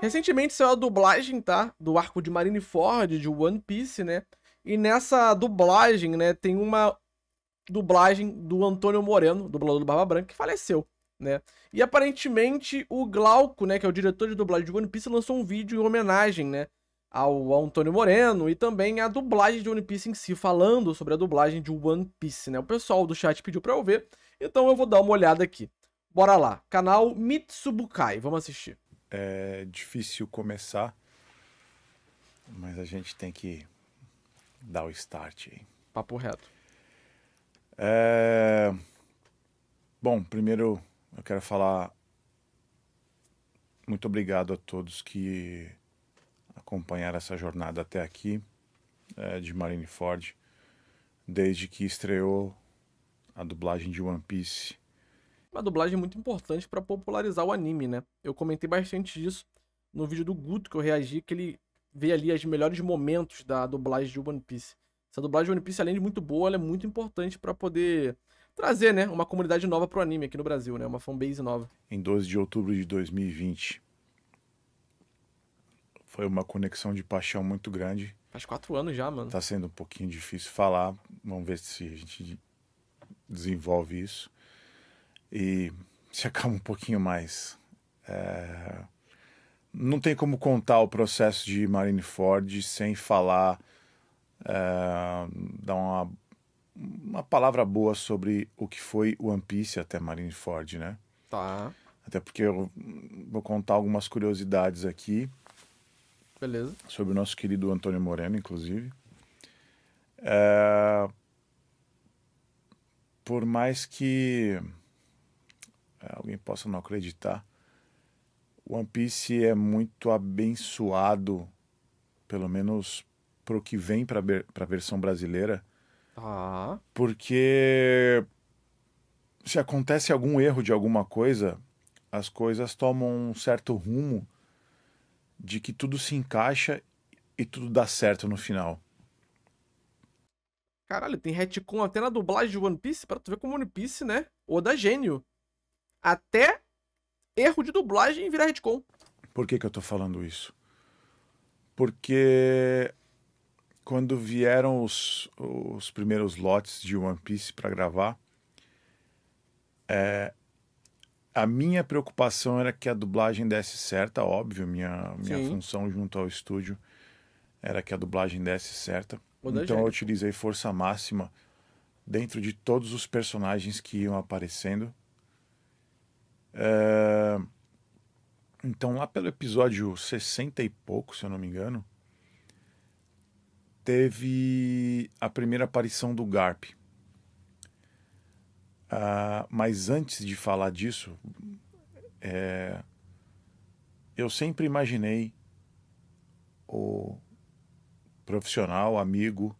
Recentemente saiu a dublagem, tá? Do arco de Marineford, de One Piece, né? E nessa dublagem, né, tem uma dublagem do Antônio Moreno, dublador do Barba Branca, que faleceu, né? E aparentemente o Glauco, né, que é o diretor de dublagem de One Piece, lançou um vídeo em homenagem, né, ao, Antônio Moreno e também a dublagem de One Piece em si, falando sobre a dublagem de One Piece, né? O pessoal do chat pediu pra eu ver, então eu vou dar uma olhada aqui. Bora lá, canal Mitsubukai, vamos assistir é difícil começar, mas a gente tem que dar o start aí. Papo reto. É... Bom, primeiro eu quero falar muito obrigado a todos que acompanharam essa jornada até aqui é, de Marineford, desde que estreou a dublagem de One Piece uma dublagem muito importante para popularizar o anime, né? Eu comentei bastante disso no vídeo do Guto que eu reagi, que ele vê ali os melhores momentos da dublagem de One Piece. Essa dublagem de One Piece, além de muito boa, ela é muito importante para poder trazer, né, uma comunidade nova pro anime aqui no Brasil, né, uma fanbase nova. Em 12 de outubro de 2020, foi uma conexão de paixão muito grande. Faz quatro anos já, mano. Tá sendo um pouquinho difícil falar. Vamos ver se a gente desenvolve isso e se acalma um pouquinho mais. É... Não tem como contar o processo de Marineford sem falar, é... dar uma, uma palavra boa sobre o que foi One Piece até Marineford, né? Tá. Até porque eu vou contar algumas curiosidades aqui. Beleza. Sobre o nosso querido Antônio Moreno, inclusive. É... Por mais que é, alguém possa não acreditar, One Piece é muito abençoado, pelo menos pro que vem para a versão brasileira. Ah. Porque se acontece algum erro de alguma coisa, as coisas tomam um certo rumo de que tudo se encaixa e tudo dá certo no final. Caralho, tem retcon até na dublagem de One Piece pra tu ver como One Piece, né? da gênio até erro de dublagem virar retcon. Por que, que eu tô falando isso? Porque quando vieram os, os primeiros lotes de One Piece para gravar, é, a minha preocupação era que a dublagem desse certa, óbvio, minha, minha função junto ao estúdio era que a dublagem desse certa. então eu utilizei força máxima dentro de todos os personagens que iam aparecendo é... Então, lá pelo episódio 60 e pouco, se eu não me engano, teve a primeira aparição do Garp. Ah, mas antes de falar disso, é... eu sempre imaginei o profissional, amigo,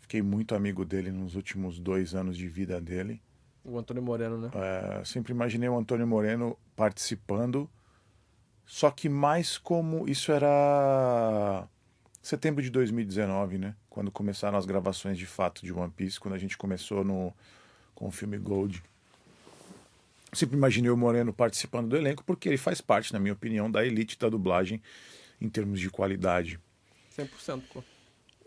fiquei muito amigo dele nos últimos dois anos de vida dele. O Antônio Moreno, né? É, sempre imaginei o Antônio Moreno participando, só que mais como. Isso era setembro de 2019, né? Quando começaram as gravações de fato de One Piece, quando a gente começou no, com o filme Gold. Sempre imaginei o Moreno participando do elenco, porque ele faz parte, na minha opinião, da elite da dublagem em termos de qualidade. 100%. Pô.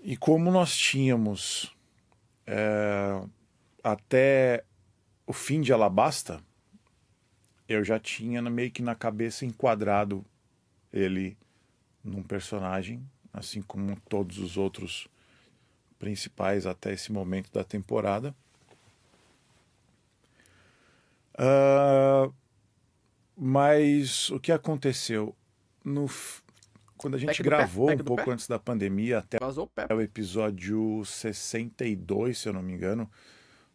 E como nós tínhamos é, até o fim de Alabasta, eu já tinha meio que na cabeça enquadrado ele num personagem, assim como todos os outros principais até esse momento da temporada. Uh, mas o que aconteceu no quando a gente gravou um pouco antes da pandemia até o, o episódio 62, se eu não me engano,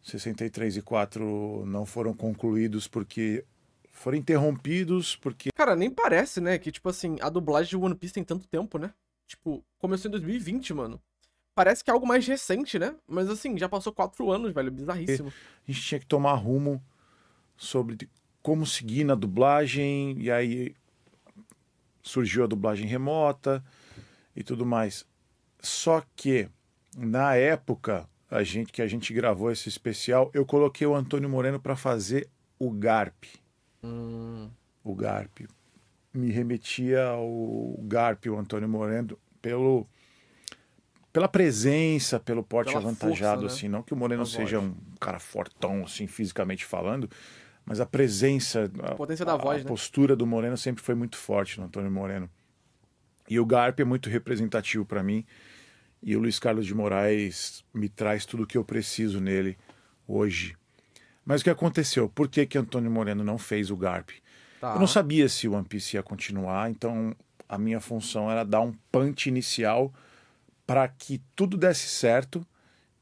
63 e 4 não foram concluídos porque foram interrompidos porque Cara, nem parece, né, que tipo assim, a dublagem de One Piece tem tanto tempo, né? Tipo, começou em 2020, mano. Parece que é algo mais recente, né? Mas assim, já passou quatro anos, velho, é bizarríssimo. A gente tinha que tomar rumo sobre como seguir na dublagem e aí surgiu a dublagem remota e tudo mais. Só que na época a gente que a gente gravou esse especial, eu coloquei o Antônio Moreno para fazer o Garp. Hum. O Garp me remetia ao Garp, o Antônio Moreno, pelo pela presença, pelo porte pela avantajado, força, né? assim, não que o Moreno seja um cara fortão, assim, fisicamente falando, mas a presença, a, potência da a, voz, a né? postura do Moreno sempre foi muito forte no Antônio Moreno. E o Garp é muito representativo para mim e o Luiz Carlos de Moraes me traz tudo o que eu preciso nele hoje. Mas o que aconteceu? Por que, que Antônio Moreno não fez o GARP? Tá. Eu não sabia se o One Piece ia continuar, então a minha função era dar um punch inicial para que tudo desse certo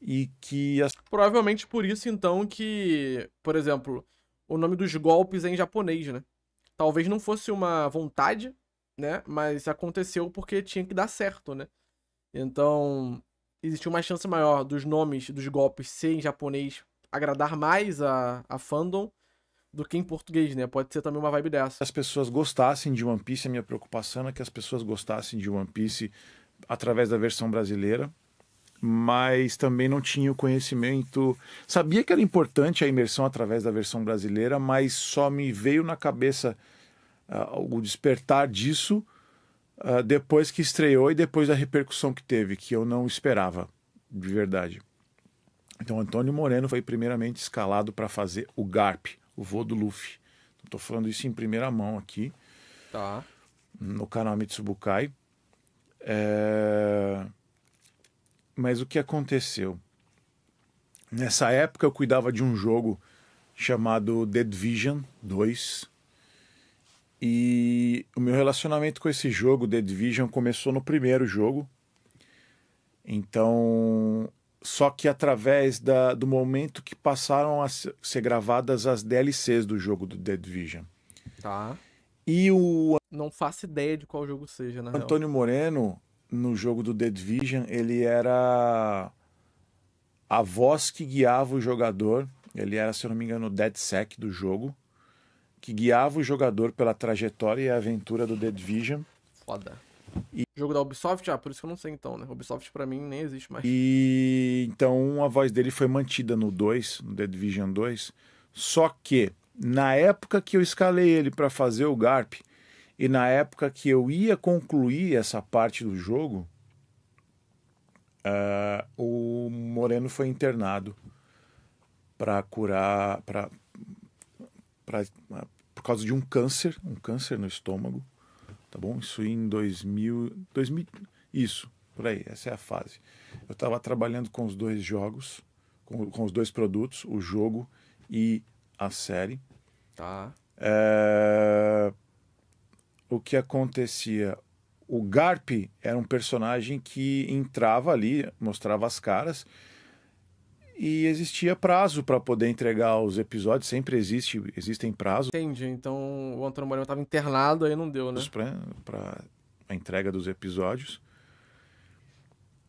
e que as... provavelmente por isso então que, por exemplo, o nome dos golpes é em japonês, né? Talvez não fosse uma vontade, né? Mas aconteceu porque tinha que dar certo, né? Então, existe uma chance maior dos nomes dos golpes ser em japonês agradar mais a, a fandom do que em português, né? Pode ser também uma vibe dessa. As pessoas gostassem de One Piece, a minha preocupação é que as pessoas gostassem de One Piece através da versão brasileira, mas também não tinha o conhecimento. Sabia que era importante a imersão através da versão brasileira, mas só me veio na cabeça uh, o despertar disso uh, depois que estreou e depois da repercussão que teve, que eu não esperava, de verdade. Então, Antônio Moreno foi primeiramente escalado para fazer o Garp, o voo do Luffy. Estou falando isso em primeira mão aqui. Tá. No canal Mitsubukai. É... Mas o que aconteceu? Nessa época eu cuidava de um jogo chamado Dead Vision 2, e o meu relacionamento com esse jogo, The Division, começou no primeiro jogo. Então, só que através da, do momento que passaram a ser gravadas as DLCs do jogo do The Division. Tá. E o. Não faço ideia de qual jogo seja, né? Antônio real. Moreno, no jogo do The Division, ele era a voz que guiava o jogador. Ele era, se eu não me engano, o Sec do jogo que guiava o jogador pela trajetória e aventura do Dead Vision. Foda. E... Jogo da Ubisoft, ah, por isso que eu não sei então, né? Ubisoft para mim nem existe mais. E então a voz dele foi mantida no 2, no Dead Vision 2. Só que na época que eu escalei ele para fazer o Garp e na época que eu ia concluir essa parte do jogo, uh, o Moreno foi internado para curar, para pra, ah, por causa de um câncer, um câncer no estômago, tá bom? Isso em 2000, 2000 isso, por aí, essa é a fase. Eu estava trabalhando com os dois jogos, com, com, os dois produtos, o jogo e a série. Tá. É, o que acontecia? O Garp era um personagem que entrava ali, mostrava as caras, e existia prazo para poder entregar os episódios, sempre existe, existem prazos. Entendi, então o Antônio Moreno estava internado, aí não deu, né? Para a entrega dos episódios.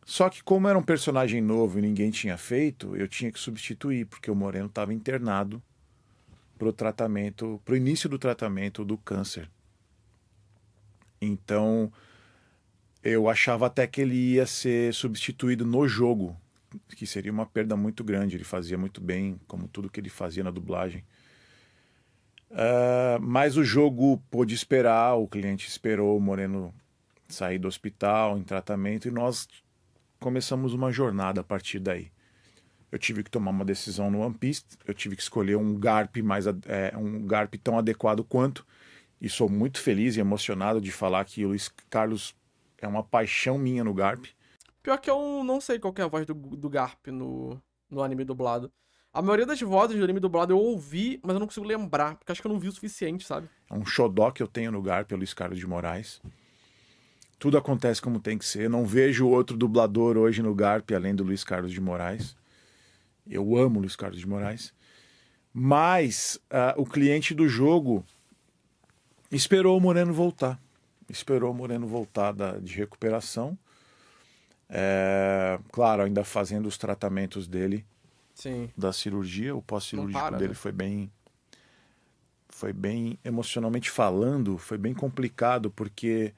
Só que como era um personagem novo e ninguém tinha feito, eu tinha que substituir, porque o Moreno estava internado para o tratamento, para o início do tratamento do câncer. Então, eu achava até que ele ia ser substituído no jogo, que seria uma perda muito grande. Ele fazia muito bem, como tudo que ele fazia na dublagem. Uh, mas o jogo pôde esperar, o cliente esperou o Moreno sair do hospital, em tratamento, e nós começamos uma jornada a partir daí. Eu tive que tomar uma decisão no One Piece, eu tive que escolher um Garp mais é, um Garp tão adequado quanto, e sou muito feliz e emocionado de falar que o Luiz Carlos é uma paixão minha no Garp. Pior que eu não sei qual é a voz do, do Garp no, no anime dublado. A maioria das vozes do anime dublado eu ouvi, mas eu não consigo lembrar, porque acho que eu não vi o suficiente, sabe? É um xodó que eu tenho no Garp, é Luiz Carlos de Moraes. Tudo acontece como tem que ser. Não vejo outro dublador hoje no Garp além do Luiz Carlos de Moraes. Eu amo Luiz Carlos de Moraes. Mas uh, o cliente do jogo esperou o Moreno voltar. Esperou o Moreno voltar da, de recuperação. É, claro, ainda fazendo os tratamentos dele Sim. da cirurgia, o pós-cirúrgico para, dele né? foi bem foi bem emocionalmente falando, foi bem complicado porque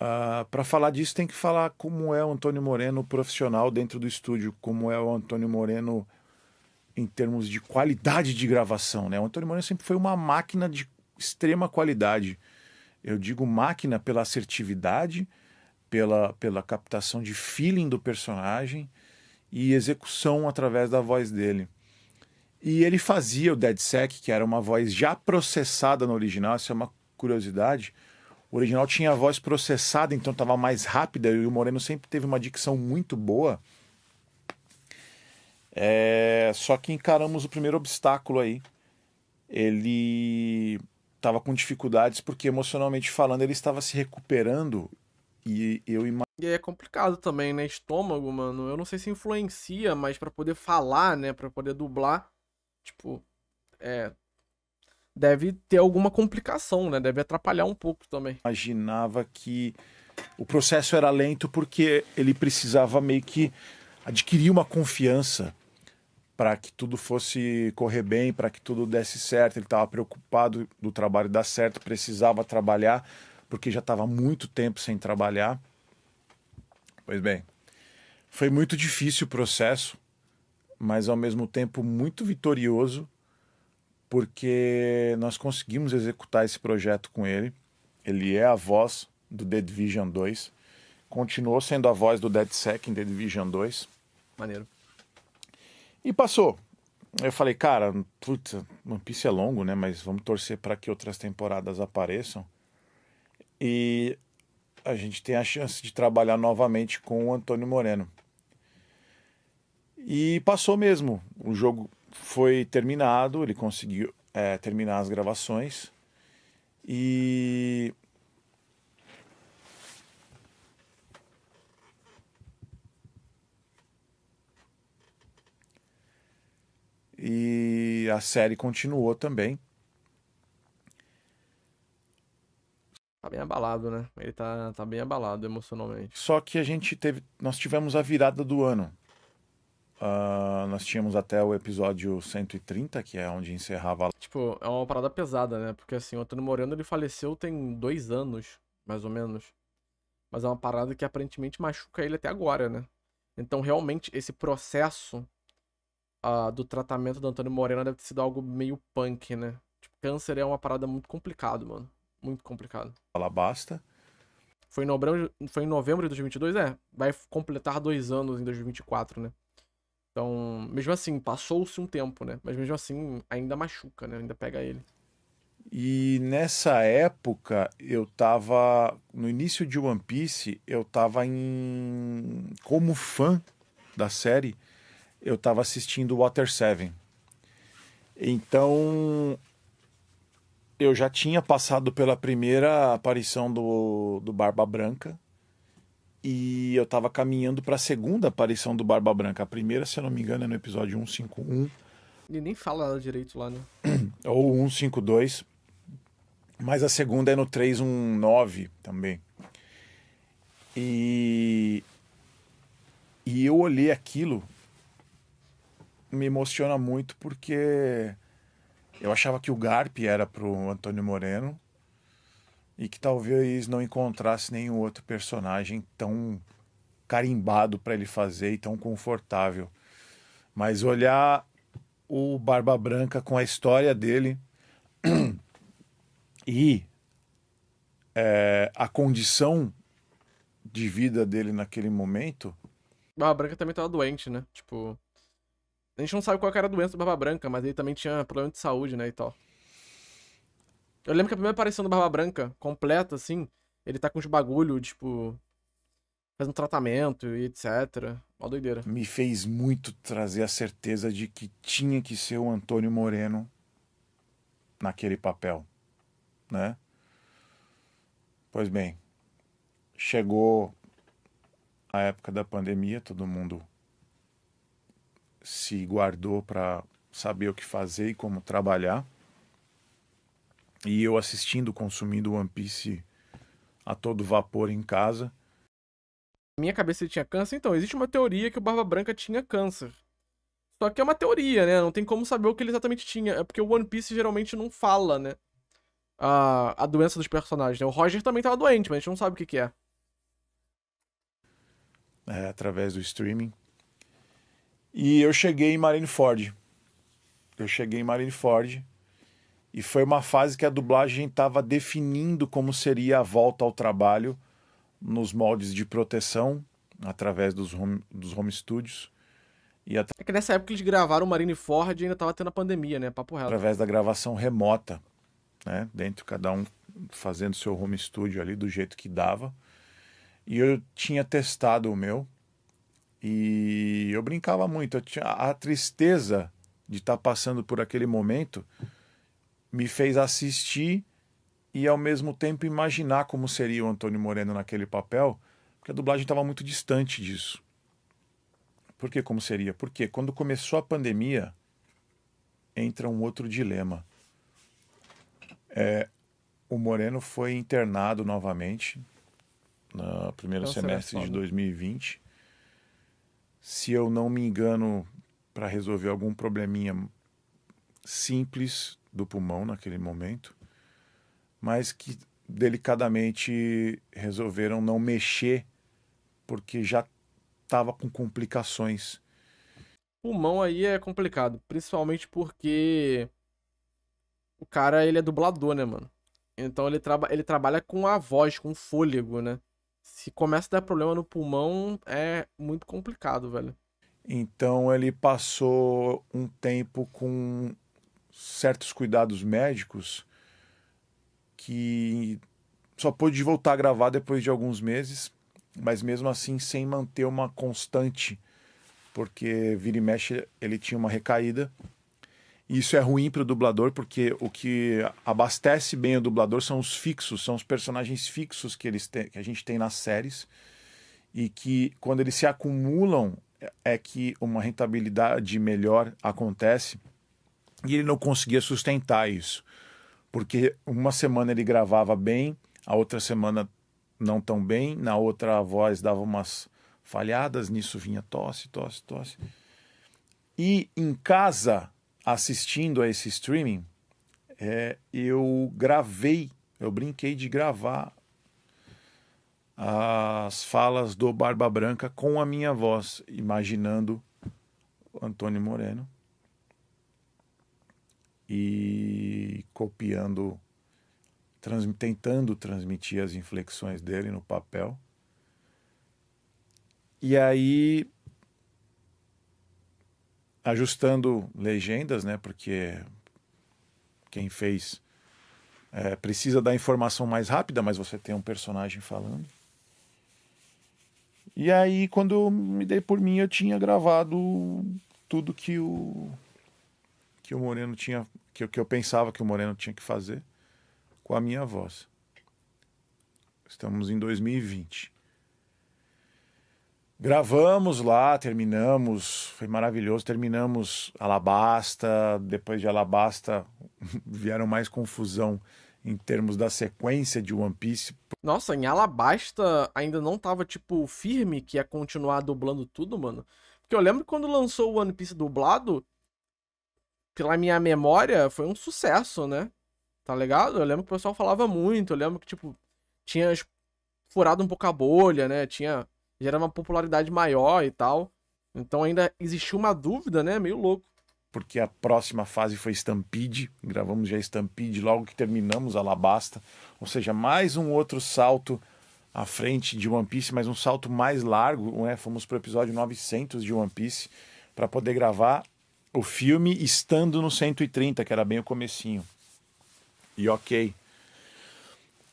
uh, ah, para falar disso tem que falar como é o Antônio Moreno profissional dentro do estúdio, como é o Antônio Moreno em termos de qualidade de gravação, né? O Antônio Moreno sempre foi uma máquina de extrema qualidade. Eu digo máquina pela assertividade, pela, pela captação de feeling do personagem e execução através da voz dele. E ele fazia o dead sec, que era uma voz já processada no original, isso é uma curiosidade. O original tinha a voz processada, então estava mais rápida, e o Moreno sempre teve uma dicção muito boa. É... Só que encaramos o primeiro obstáculo aí. Ele estava com dificuldades porque, emocionalmente falando, ele estava se recuperando e eu imagino. E é complicado também, né? Estômago, mano. Eu não sei se influencia, mas para poder falar, né? para poder dublar, tipo, é. Deve ter alguma complicação, né? Deve atrapalhar um pouco também. Imaginava que o processo era lento porque ele precisava meio que adquirir uma confiança para que tudo fosse correr bem, para que tudo desse certo. Ele estava preocupado do trabalho dar certo, precisava trabalhar porque já estava muito tempo sem trabalhar. Pois bem, foi muito difícil o processo, mas ao mesmo tempo muito vitorioso, porque nós conseguimos executar esse projeto com ele. Ele é a voz do The Division 2, continuou sendo a voz do DedSec em The Division 2. Maneiro. E passou. Eu falei, cara, puta, One Piece é longo, né? Mas vamos torcer para que outras temporadas apareçam. E a gente tem a chance de trabalhar novamente com o Antônio Moreno. E passou mesmo. O jogo foi terminado, ele conseguiu é, terminar as gravações. E e a série continuou também. tá bem abalado, né? Ele tá, tá bem abalado emocionalmente. Só que a gente teve. Nós tivemos a virada do ano. Uh, nós tínhamos até o episódio 130, que é onde encerrava. Tipo, é uma parada pesada, né? Porque assim, o Antônio Moreno ele faleceu tem dois anos, mais ou menos. Mas é uma parada que aparentemente machuca ele até agora, né? Então, realmente, esse processo uh, do tratamento do Antônio Moreno deve ter sido algo meio punk, né? Tipo, câncer é uma parada muito complicado, mano. Muito complicado. Fala basta. Foi em, novembro, foi em novembro de 2022, é. Vai completar dois anos em 2024, né? Então, mesmo assim, passou-se um tempo, né? Mas mesmo assim, ainda machuca, né? Ainda pega ele. E nessa época, eu tava. No início de One Piece, eu tava em. Como fã da série, eu tava assistindo Water Seven. Então, eu já tinha passado pela primeira aparição do, do Barba Branca e eu estava caminhando para a segunda aparição do Barba Branca. A primeira, se eu não me engano, é no episódio 151. Ele nem fala ela direito lá, né? Ou 152. Mas a segunda é no 319 também. E. E eu olhei aquilo. Me emociona muito porque eu achava que o Garp era pro Antônio Moreno e que talvez não encontrasse nenhum outro personagem tão carimbado para ele fazer e tão confortável. Mas olhar o Barba Branca com a história dele e é, a condição de vida dele naquele momento. Barba Branca também tava doente, né? Tipo. A gente não sabe qual era a doença do Barba Branca, mas ele também tinha problema de saúde, né, e tal. Eu lembro que a primeira aparição do Barba Branca, completa, assim, ele tá com uns bagulho, tipo, faz um tratamento e etc. Uma doideira. Me fez muito trazer a certeza de que tinha que ser o Antônio Moreno naquele papel, né? Pois bem, chegou a época da pandemia, todo mundo se guardou para saber o que fazer e como trabalhar. E eu assistindo, consumindo One Piece a todo vapor em casa. Minha cabeça tinha câncer, então existe uma teoria que o Barba Branca tinha câncer. Só que é uma teoria, né? Não tem como saber o que ele exatamente tinha. É porque o One Piece geralmente não fala, né? A, a doença dos personagens. Né? O Roger também tava doente, mas a gente não sabe o que, que é. É, através do streaming. E eu cheguei em Marineford. Eu cheguei em Marineford e foi uma fase que a dublagem estava definindo como seria a volta ao trabalho nos moldes de proteção através dos home, dos home studios. E É que nessa época eles gravaram Marineford e ainda estava tendo a pandemia, né? Papo reto. Através da gravação remota, né? Dentro, cada um fazendo seu home studio ali do jeito que dava. E eu tinha testado o meu e eu brincava muito. Eu tinha, a tristeza de estar tá passando por aquele momento me fez assistir e ao mesmo tempo imaginar como seria o Antônio Moreno naquele papel, porque a dublagem estava muito distante disso. Por que como seria? Porque quando começou a pandemia, entra um outro dilema. É, o Moreno foi internado novamente no primeiro então, é semestre de 2020 se eu não me engano, para resolver algum probleminha simples do pulmão naquele momento, mas que delicadamente resolveram não mexer porque já estava com complicações. Pulmão aí é complicado, principalmente porque o cara ele é dublador, né, mano? Então ele, traba ele trabalha com a voz, com o fôlego, né? se começa a dar problema no pulmão, é muito complicado, velho. Então ele passou um tempo com certos cuidados médicos que só pôde voltar a gravar depois de alguns meses, mas mesmo assim sem manter uma constante, porque vira e mexe ele tinha uma recaída isso é ruim para o dublador, porque o que abastece bem o dublador são os fixos, são os personagens fixos que, eles têm, que a gente tem nas séries e que, quando eles se acumulam, é, é que uma rentabilidade melhor acontece e ele não conseguia sustentar isso. Porque uma semana ele gravava bem, a outra semana não tão bem, na outra a voz dava umas falhadas, nisso vinha tosse, tosse, tosse. E em casa assistindo a esse streaming, é, eu gravei, eu brinquei de gravar as falas do Barba Branca com a minha voz, imaginando Antônio Moreno e copiando, trans, tentando transmitir as inflexões dele no papel. E aí ajustando legendas, né? Porque quem fez é, precisa da informação mais rápida, mas você tem um personagem falando. E aí, quando eu me dei por mim, eu tinha gravado tudo que o que o Moreno tinha, que, que eu pensava que o Moreno tinha que fazer com a minha voz. Estamos em 2020. Gravamos lá, terminamos, foi maravilhoso. Terminamos Alabasta, depois de Alabasta vieram mais confusão em termos da sequência de One Piece. Nossa, em Alabasta ainda não tava, tipo, firme que ia continuar dublando tudo, mano. Porque eu lembro quando lançou o One Piece dublado, pela minha memória, foi um sucesso, né? Tá ligado? Eu lembro que o pessoal falava muito, eu lembro que, tipo, tinha furado um pouco a bolha, né? Tinha gera era uma popularidade maior e tal. Então ainda existiu uma dúvida, né? Meio louco. Porque a próxima fase foi Stampede, gravamos já Stampede logo que terminamos a Alabasta, ou seja, mais um outro salto à frente de One Piece, mas um salto mais largo, né? Fomos pro episódio 900 de One Piece para poder gravar o filme estando no 130, que era bem o comecinho. E ok.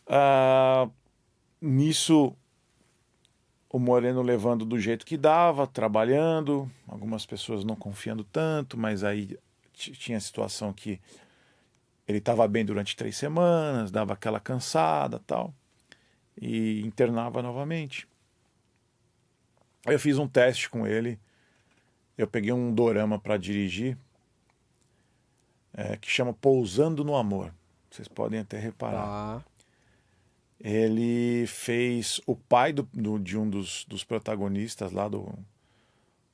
Uh, nisso o Moreno levando do jeito que dava, trabalhando, algumas pessoas não confiando tanto, mas aí tinha a situação que ele estava bem durante três semanas, dava aquela cansada tal, e internava novamente. Aí eu fiz um teste com ele, eu peguei um dorama para dirigir, é, que chama Pousando no Amor. Vocês podem até reparar. Ah ele fez o pai do, do, de um dos, dos, protagonistas lá do,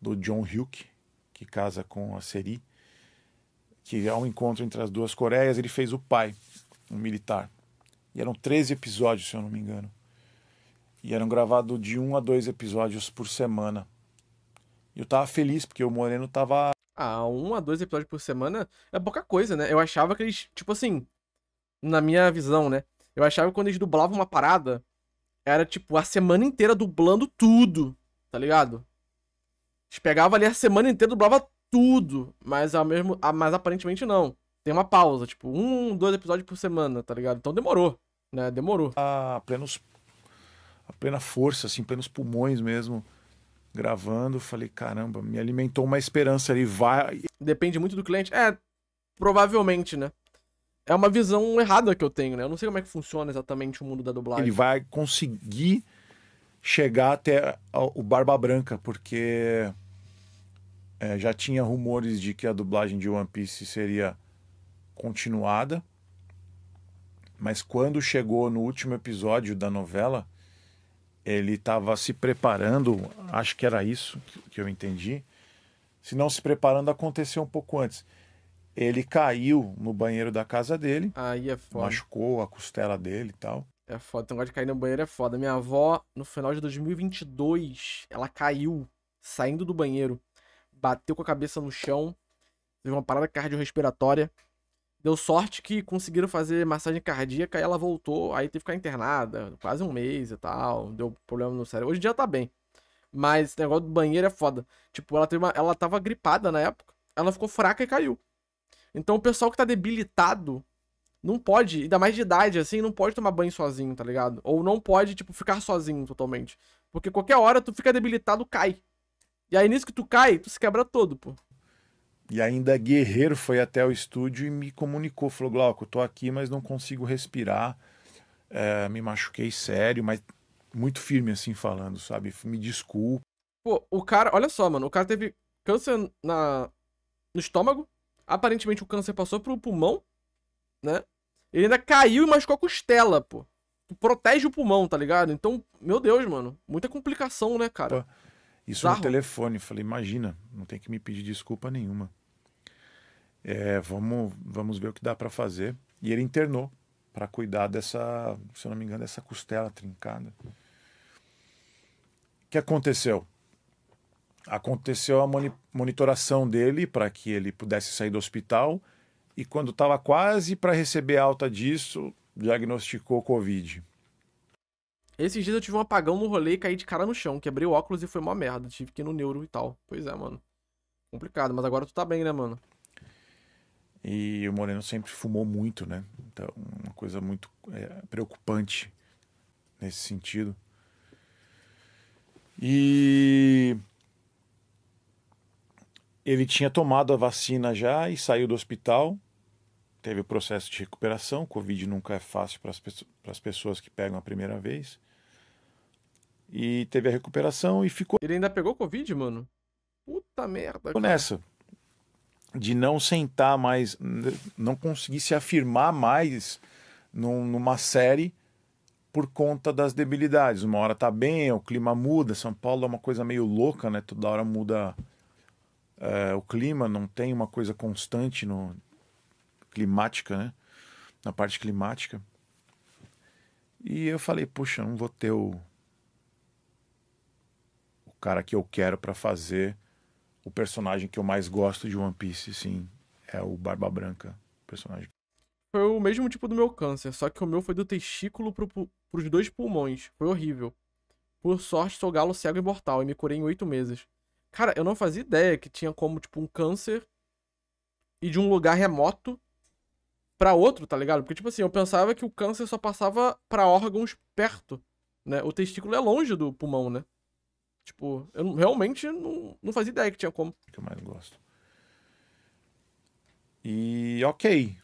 do John Hyuk que casa com a Seri, que é um encontro entre as duas Coreias, ele fez o pai, um militar. E eram 13 episódios, se eu não me engano. E eram gravados de um a dois episódios por semana. E eu tava feliz, porque o Moreno tava. Ah, um a dois episódios por semana é pouca coisa, né? Eu achava que eles, tipo assim, na minha visão, né? Eu achava que quando eles dublavam uma parada, era tipo a semana inteira dublando tudo, tá ligado? Eles pegavam ali a semana inteira, dublava tudo, mas ao mesmo, mas aparentemente não. Tem uma pausa, tipo, um, dois episódios por semana, tá ligado? Então demorou, né? Demorou. A plenos a plena força, assim, plenos pulmões mesmo, gravando, falei, caramba, me alimentou uma esperança ali, vai. Depende muito do cliente. É, provavelmente, né? é uma visão errada que eu tenho, né? Eu não sei como é que funciona exatamente o mundo da dublagem. Ele vai conseguir chegar até o Barba Branca, porque é, já tinha rumores de que a dublagem de One Piece seria continuada. Mas quando chegou no último episódio da novela, ele estava se preparando, acho que era isso que eu entendi. Se não se preparando, aconteceu um pouco antes ele caiu no banheiro da casa dele. Aí é foda. Machucou a costela dele e tal. É foda. O negócio de cair no banheiro é foda. Minha avó, no final de 2022, ela caiu saindo do banheiro. Bateu com a cabeça no chão. Teve uma parada cardiorrespiratória. Deu sorte que conseguiram fazer massagem cardíaca e ela voltou. Aí teve que ficar internada quase um mês e tal. Deu problema no cérebro. Hoje em dia tá bem. Mas esse negócio do banheiro é foda. Tipo, ela, teve uma... ela tava gripada na época. Ela ficou fraca e caiu. Então o pessoal que tá debilitado não pode, ainda mais de idade, assim, não pode tomar banho sozinho, tá ligado? Ou não pode, tipo, ficar sozinho totalmente. Porque qualquer hora tu fica debilitado, cai. E aí nisso que tu cai, tu se quebra todo, pô. E ainda Guerreiro foi até o estúdio e me comunicou, falou, Glauco, tô aqui, mas não consigo respirar, é, me machuquei sério, mas muito firme assim falando, sabe? Me desculpa. Pô, o cara, olha só, mano, o cara teve câncer na, no estômago, Aparentemente o câncer passou pro pulmão, né? Ele ainda caiu e machucou a costela, pô. Tu protege o pulmão, tá ligado? Então, meu Deus, mano. Muita complicação, né, cara? Pô, isso Zarro. no telefone. Falei, imagina, não tem que me pedir desculpa nenhuma. É, vamos, vamos ver o que dá para fazer. E ele internou para cuidar dessa, se eu não me engano, dessa costela trincada. O que aconteceu? aconteceu a moni monitoração dele para que ele pudesse sair do hospital e quando estava quase para receber alta disso, diagnosticou Covid. Esses dias eu tive um apagão no rolê e caí de cara no chão, quebrei o óculos e foi uma merda, tive que ir no neuro e tal. Pois é, mano. Complicado, mas agora tu tá bem, né, mano? E o Moreno sempre fumou muito, né? Então, uma coisa muito é, preocupante nesse sentido. E ele tinha tomado a vacina já e saiu do hospital. Teve o processo de recuperação. Covid nunca é fácil para as pessoas, que pegam a primeira vez. E teve a recuperação e ficou. Ele ainda pegou Covid, mano? Puta merda. Cara. nessa. De não sentar mais. Não conseguir se afirmar mais num, numa série por conta das debilidades. Uma hora tá bem, o clima muda. São Paulo é uma coisa meio louca, né? Toda hora muda é, o clima não tem uma coisa constante no climática, né? Na parte climática. E eu falei, puxa, não vou ter o, o cara que eu quero para fazer o personagem que eu mais gosto de One Piece, sim, é o Barba Branca, personagem. Foi o mesmo tipo do meu câncer, só que o meu foi do testículo pro, pros dois pulmões. Foi horrível. Por sorte, sou galo cego imortal e me curei em oito meses. Cara, eu não fazia ideia que tinha como, tipo, um câncer ir de um lugar remoto para outro, tá ligado? Porque, tipo assim, eu pensava que o câncer só passava para órgãos perto, né? O testículo é longe do pulmão, né? Tipo, eu realmente não, não fazia ideia que tinha como. O que eu mais gosto. E ok.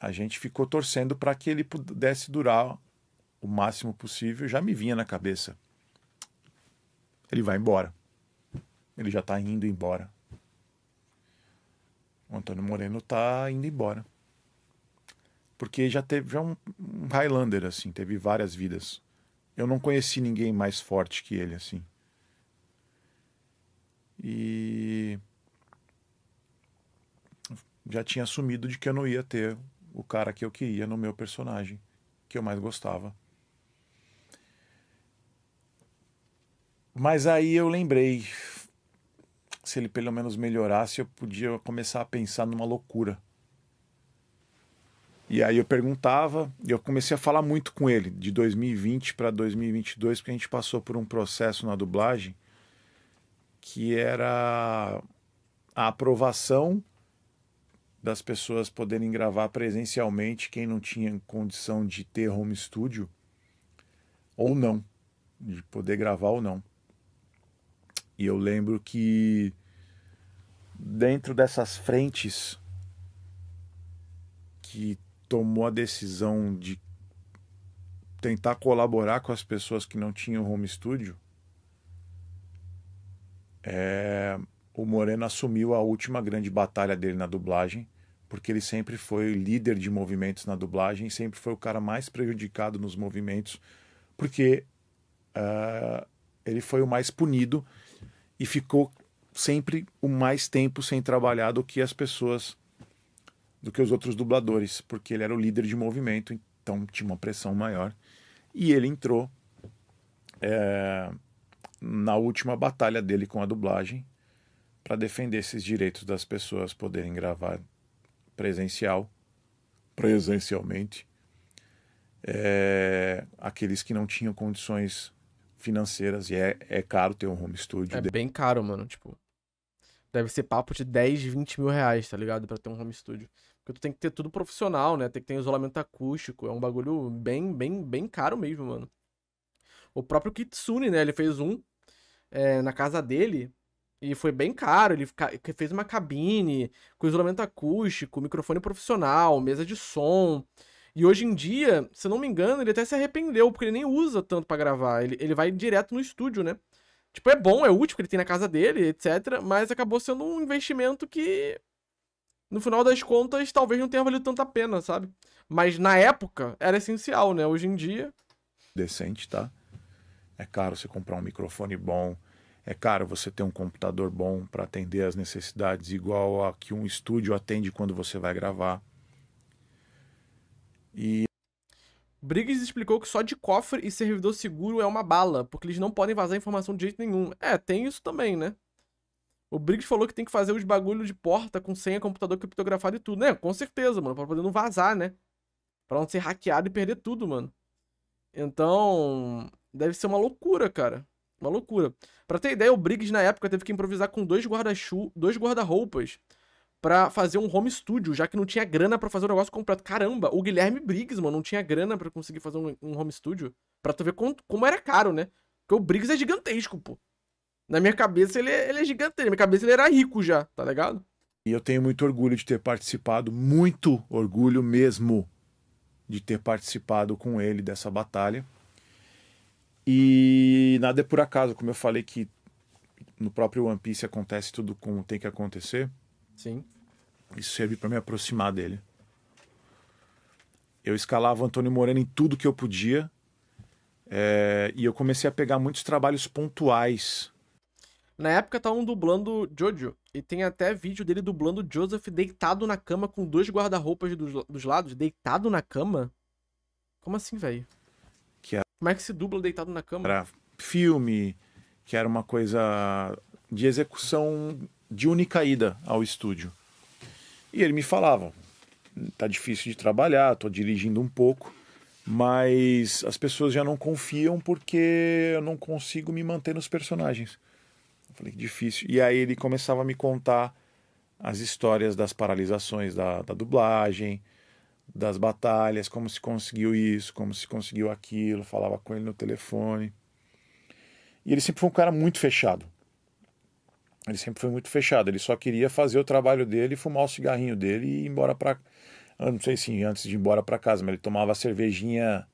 A gente ficou torcendo para que ele pudesse durar o máximo possível. Já me vinha na cabeça. Ele vai embora. Ele já está indo embora. O Antônio Moreno está indo embora. Porque já teve já é um, um Highlander, assim, teve várias vidas. Eu não conheci ninguém mais forte que ele, assim. E já tinha assumido de que eu não ia ter o cara que eu queria no meu personagem, que eu mais gostava. Mas aí eu lembrei, se ele pelo menos melhorasse, eu podia começar a pensar numa loucura. E aí eu perguntava, e eu comecei a falar muito com ele, de 2020 para 2022, porque a gente passou por um processo na dublagem que era a aprovação das pessoas poderem gravar presencialmente, quem não tinha condição de ter home studio, ou não, de poder gravar ou não. E eu lembro que dentro dessas frentes que tomou a decisão de tentar colaborar com as pessoas que não tinham home studio, é, o Moreno assumiu a última grande batalha dele na dublagem, porque ele sempre foi líder de movimentos na dublagem, sempre foi o cara mais prejudicado nos movimentos, porque uh, ele foi o mais punido e ficou sempre o mais tempo sem trabalhar do que as pessoas, do que os outros dubladores, porque ele era o líder de movimento, então tinha uma pressão maior. E ele entrou é, na última batalha dele com a dublagem para defender esses direitos das pessoas poderem gravar presencial, presencialmente, é, aqueles que não tinham condições financeiras e é, é caro ter um home studio. É bem caro, mano. Tipo, deve ser papo de 10, 20 mil reais, tá ligado? Pra ter um home studio. Porque tu tem que ter tudo profissional, né? Tem que ter isolamento acústico. É um bagulho bem, bem, bem caro mesmo, mano. O próprio Kitsune, né? Ele fez um é, na casa dele. E foi bem caro. Ele fez uma cabine com isolamento acústico, microfone profissional, mesa de som. E hoje em dia, se não me engano, ele até se arrependeu, porque ele nem usa tanto para gravar. Ele, ele vai direto no estúdio, né? Tipo, é bom, é útil, porque ele tem na casa dele, etc. Mas acabou sendo um investimento que, no final das contas, talvez não tenha valido tanta pena, sabe? Mas na época era essencial, né? Hoje em dia. Decente, tá? É caro você comprar um microfone bom. É caro você ter um computador bom para atender as necessidades, igual a que um estúdio atende quando você vai gravar. E Briggs explicou que só de cofre e servidor seguro é uma bala, porque eles não podem vazar informação de jeito nenhum. É, tem isso também, né? O Briggs falou que tem que fazer os bagulho de porta com senha, computador criptografado e tudo. Né, com certeza, mano, pra poder não vazar, né? Pra não ser hackeado e perder tudo, mano. Então, deve ser uma loucura, cara. Uma loucura. Pra ter ideia, o Briggs na época teve que improvisar com dois guarda-chu, dois guarda-roupas para fazer um home studio, já que não tinha grana para fazer o negócio completo. Caramba, o Guilherme Briggs, mano, não tinha grana para conseguir fazer um, um, home studio. Pra tu ver como, como, era caro, né? Porque o Briggs é gigantesco, pô. Na minha cabeça ele, é, ele é gigantesco, na minha cabeça ele era rico já, tá ligado? E eu tenho muito orgulho de ter participado, muito orgulho mesmo de ter participado com ele dessa batalha. E nada é por acaso, como eu falei que no próprio One Piece acontece tudo como tem que acontecer. Sim. Isso serviu para me aproximar dele. Eu escalava o Antônio Moreno em tudo que eu podia. É, e eu comecei a pegar muitos trabalhos pontuais. Na época tá um dublando Jojo. E tem até vídeo dele dublando Joseph deitado na cama com dois guarda-roupas dos, dos lados. Deitado na cama? Como assim, velho? Como é que se dubla deitado na cama? Era filme, que era uma coisa de execução de única ida ao estúdio. E ele me falava: tá difícil de trabalhar, tô dirigindo um pouco, mas as pessoas já não confiam porque eu não consigo me manter nos personagens. Eu falei: difícil. E aí ele começava a me contar as histórias das paralisações da, da dublagem, das batalhas, como se conseguiu isso, como se conseguiu aquilo, falava com ele no telefone. E ele sempre foi um cara muito fechado. Ele sempre foi muito fechado, ele só queria fazer o trabalho dele, fumar o cigarrinho dele e ir embora para. Eu não sei se antes de ir embora para casa, mas ele tomava cervejinha.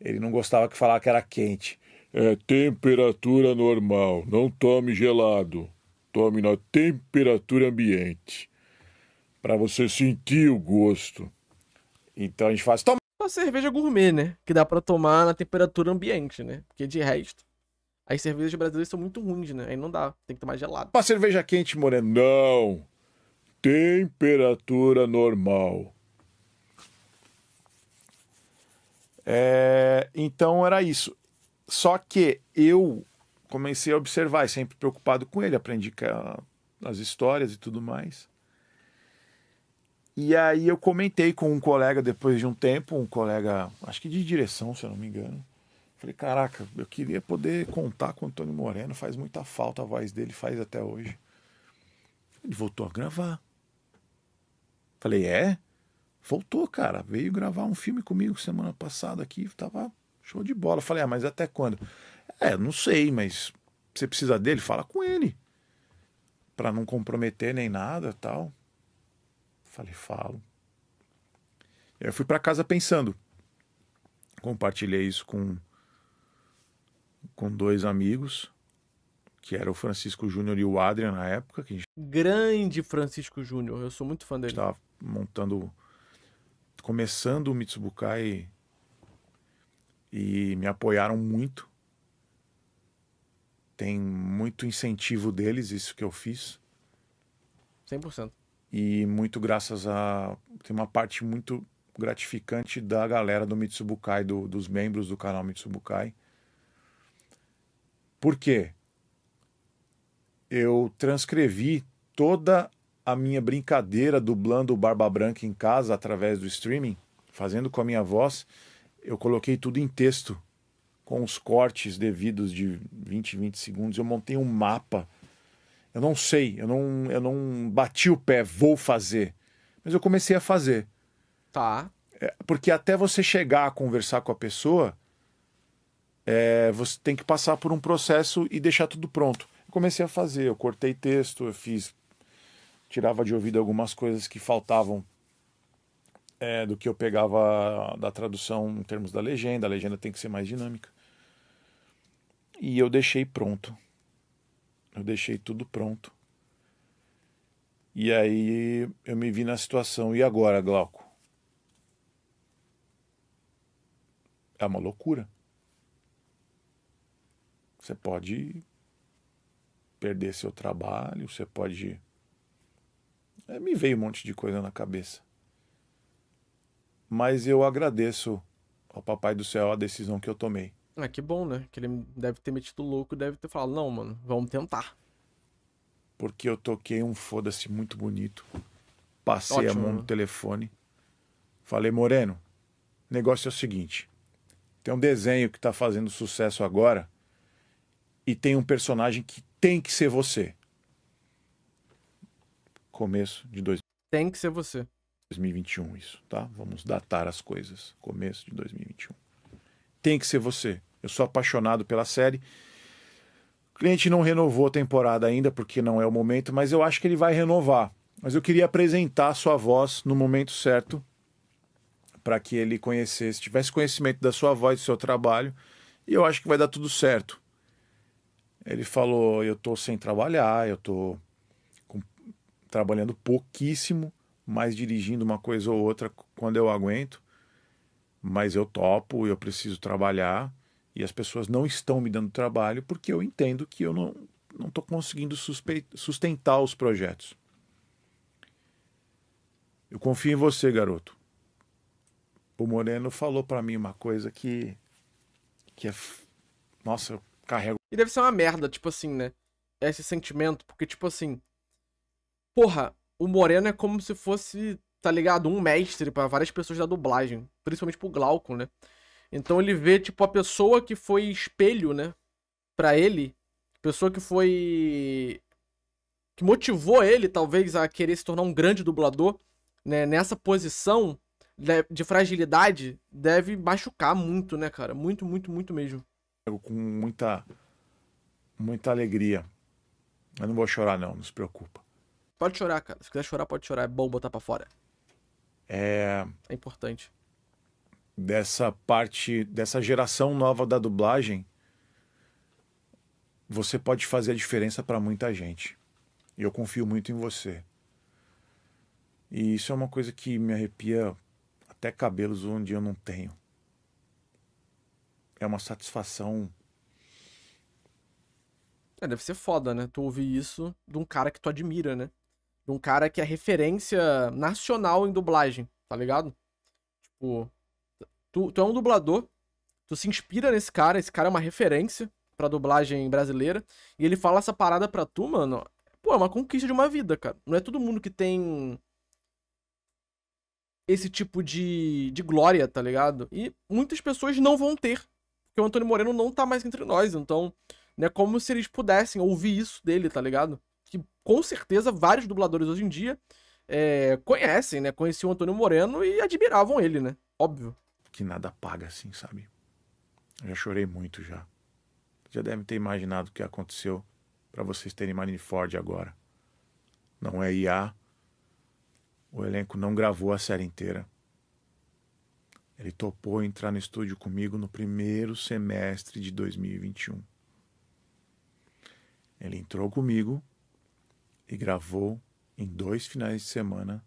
Ele não gostava que falava que era quente. É temperatura normal, não tome gelado. Tome na temperatura ambiente. Para você sentir o gosto. Então a gente faz. Toma uma cerveja gourmet, né? Que dá para tomar na temperatura ambiente, né? Porque de resto. As cervejas brasileiras são muito ruins, né? Aí não dá, tem que tomar gelado. Uma cerveja quente, Moreno. Não. Temperatura normal. É, então era isso. Só que eu comecei a observar, sempre preocupado com ele, aprendi as histórias e tudo mais. E aí eu comentei com um colega depois de um tempo, um colega, acho que de direção, se eu não me engano. Falei, caraca, eu queria poder contar com o Antônio Moreno, faz muita falta a voz dele, faz até hoje. Ele voltou a gravar. Falei, é? Voltou, cara. Veio gravar um filme comigo semana passada aqui, tava show de bola. Falei, ah, mas até quando? É, não sei, mas você precisa dele? Fala com ele. Pra não comprometer nem nada tal. Falei, falo. Eu fui para casa pensando. Compartilhei isso com com dois amigos, que era o Francisco Júnior e o Adrian na época. Que Grande Francisco Júnior, eu sou muito fã dele. Estava montando, começando o Mitsubukai e, e me apoiaram muito. Tem muito incentivo deles, isso que eu fiz. 100%. E muito graças a. Tem uma parte muito gratificante da galera do Mitsubukai, do, dos membros do canal Mitsubukai porque eu transcrevi toda a minha brincadeira dublando o Barba Branca em casa através do streaming, fazendo com a minha voz, eu coloquei tudo em texto, com os cortes devidos de 20, 20 segundos. Eu montei um mapa. Eu não sei, eu não, eu não bati o pé, vou fazer. Mas eu comecei a fazer. Tá. É, porque até você chegar a conversar com a pessoa, é, você tem que passar por um processo e deixar tudo pronto. Eu comecei a fazer, eu cortei texto, eu fiz, tirava de ouvido algumas coisas que faltavam é, do que eu pegava da tradução em termos da legenda. A legenda tem que ser mais dinâmica. E eu deixei pronto. Eu deixei tudo pronto. E aí eu me vi na situação. E agora, Glauco? É uma loucura. Você pode perder seu trabalho, você pode. É, me veio um monte de coisa na cabeça. Mas eu agradeço ao Papai do Céu a decisão que eu tomei. Ah, que bom, né? Que ele deve ter metido louco e deve ter falado: não, mano, vamos tentar. Porque eu toquei um foda-se muito bonito. Passei Ótimo, a mão no né? telefone. Falei, Moreno, negócio é o seguinte: tem um desenho que tá fazendo sucesso agora e tem um personagem que tem que ser você. Começo de dois... Tem que ser você. 2021 isso, tá? Vamos datar as coisas. Começo de 2021. Tem que ser você. Eu sou apaixonado pela série. O cliente não renovou a temporada ainda porque não é o momento, mas eu acho que ele vai renovar. Mas eu queria apresentar a sua voz no momento certo para que ele conhecesse, tivesse conhecimento da sua voz, do seu trabalho, e eu acho que vai dar tudo certo. Ele falou: Eu estou sem trabalhar, eu estou trabalhando pouquíssimo, mas dirigindo uma coisa ou outra quando eu aguento. Mas eu topo, eu preciso trabalhar e as pessoas não estão me dando trabalho porque eu entendo que eu não não estou conseguindo sustentar os projetos. Eu confio em você, garoto. O Moreno falou para mim uma coisa que que é nossa, carrego. E deve ser uma merda, tipo assim, né? Esse sentimento, porque, tipo assim. Porra, o Moreno é como se fosse, tá ligado? Um mestre para várias pessoas da dublagem. Principalmente pro Glauco, né? Então ele vê, tipo, a pessoa que foi espelho, né? Pra ele. Pessoa que foi. que motivou ele, talvez, a querer se tornar um grande dublador. Né? Nessa posição de fragilidade, deve machucar muito, né, cara? Muito, muito, muito mesmo com muita, muita alegria. Eu não vou chorar, não, não se preocupa. Pode chorar, cara. Se quiser chorar, pode chorar. É bom botar para fora. É. É importante. Dessa parte, dessa geração nova da dublagem, você pode fazer a diferença para muita gente. E eu confio muito em você. E isso é uma coisa que me arrepia até cabelos onde eu não tenho é uma satisfação. É, deve ser foda, né? Tu ouvir isso de um cara que tu admira, né? De um cara que é referência nacional em dublagem, tá ligado? Tipo, tu, tu é um dublador, tu se inspira nesse cara, esse cara é uma referência pra dublagem brasileira, e ele fala essa parada pra tu, mano. Pô, é uma conquista de uma vida, cara. Não é todo mundo que tem esse tipo de, de glória, tá ligado? E muitas pessoas não vão ter. Porque o Antônio Moreno não tá mais entre nós, então, né, como se eles pudessem ouvir isso dele, tá ligado? Que com certeza vários dubladores hoje em dia é, conhecem, né? Conheciam o Antônio Moreno e admiravam ele, né? Óbvio. Que nada paga assim, sabe? Eu já chorei muito já. Já devem ter imaginado o que aconteceu para vocês terem Marineford agora. Não é IA. O elenco não gravou a série inteira. Ele topou entrar no estúdio comigo no primeiro semestre de 2021. Ele entrou comigo e gravou em dois finais de semana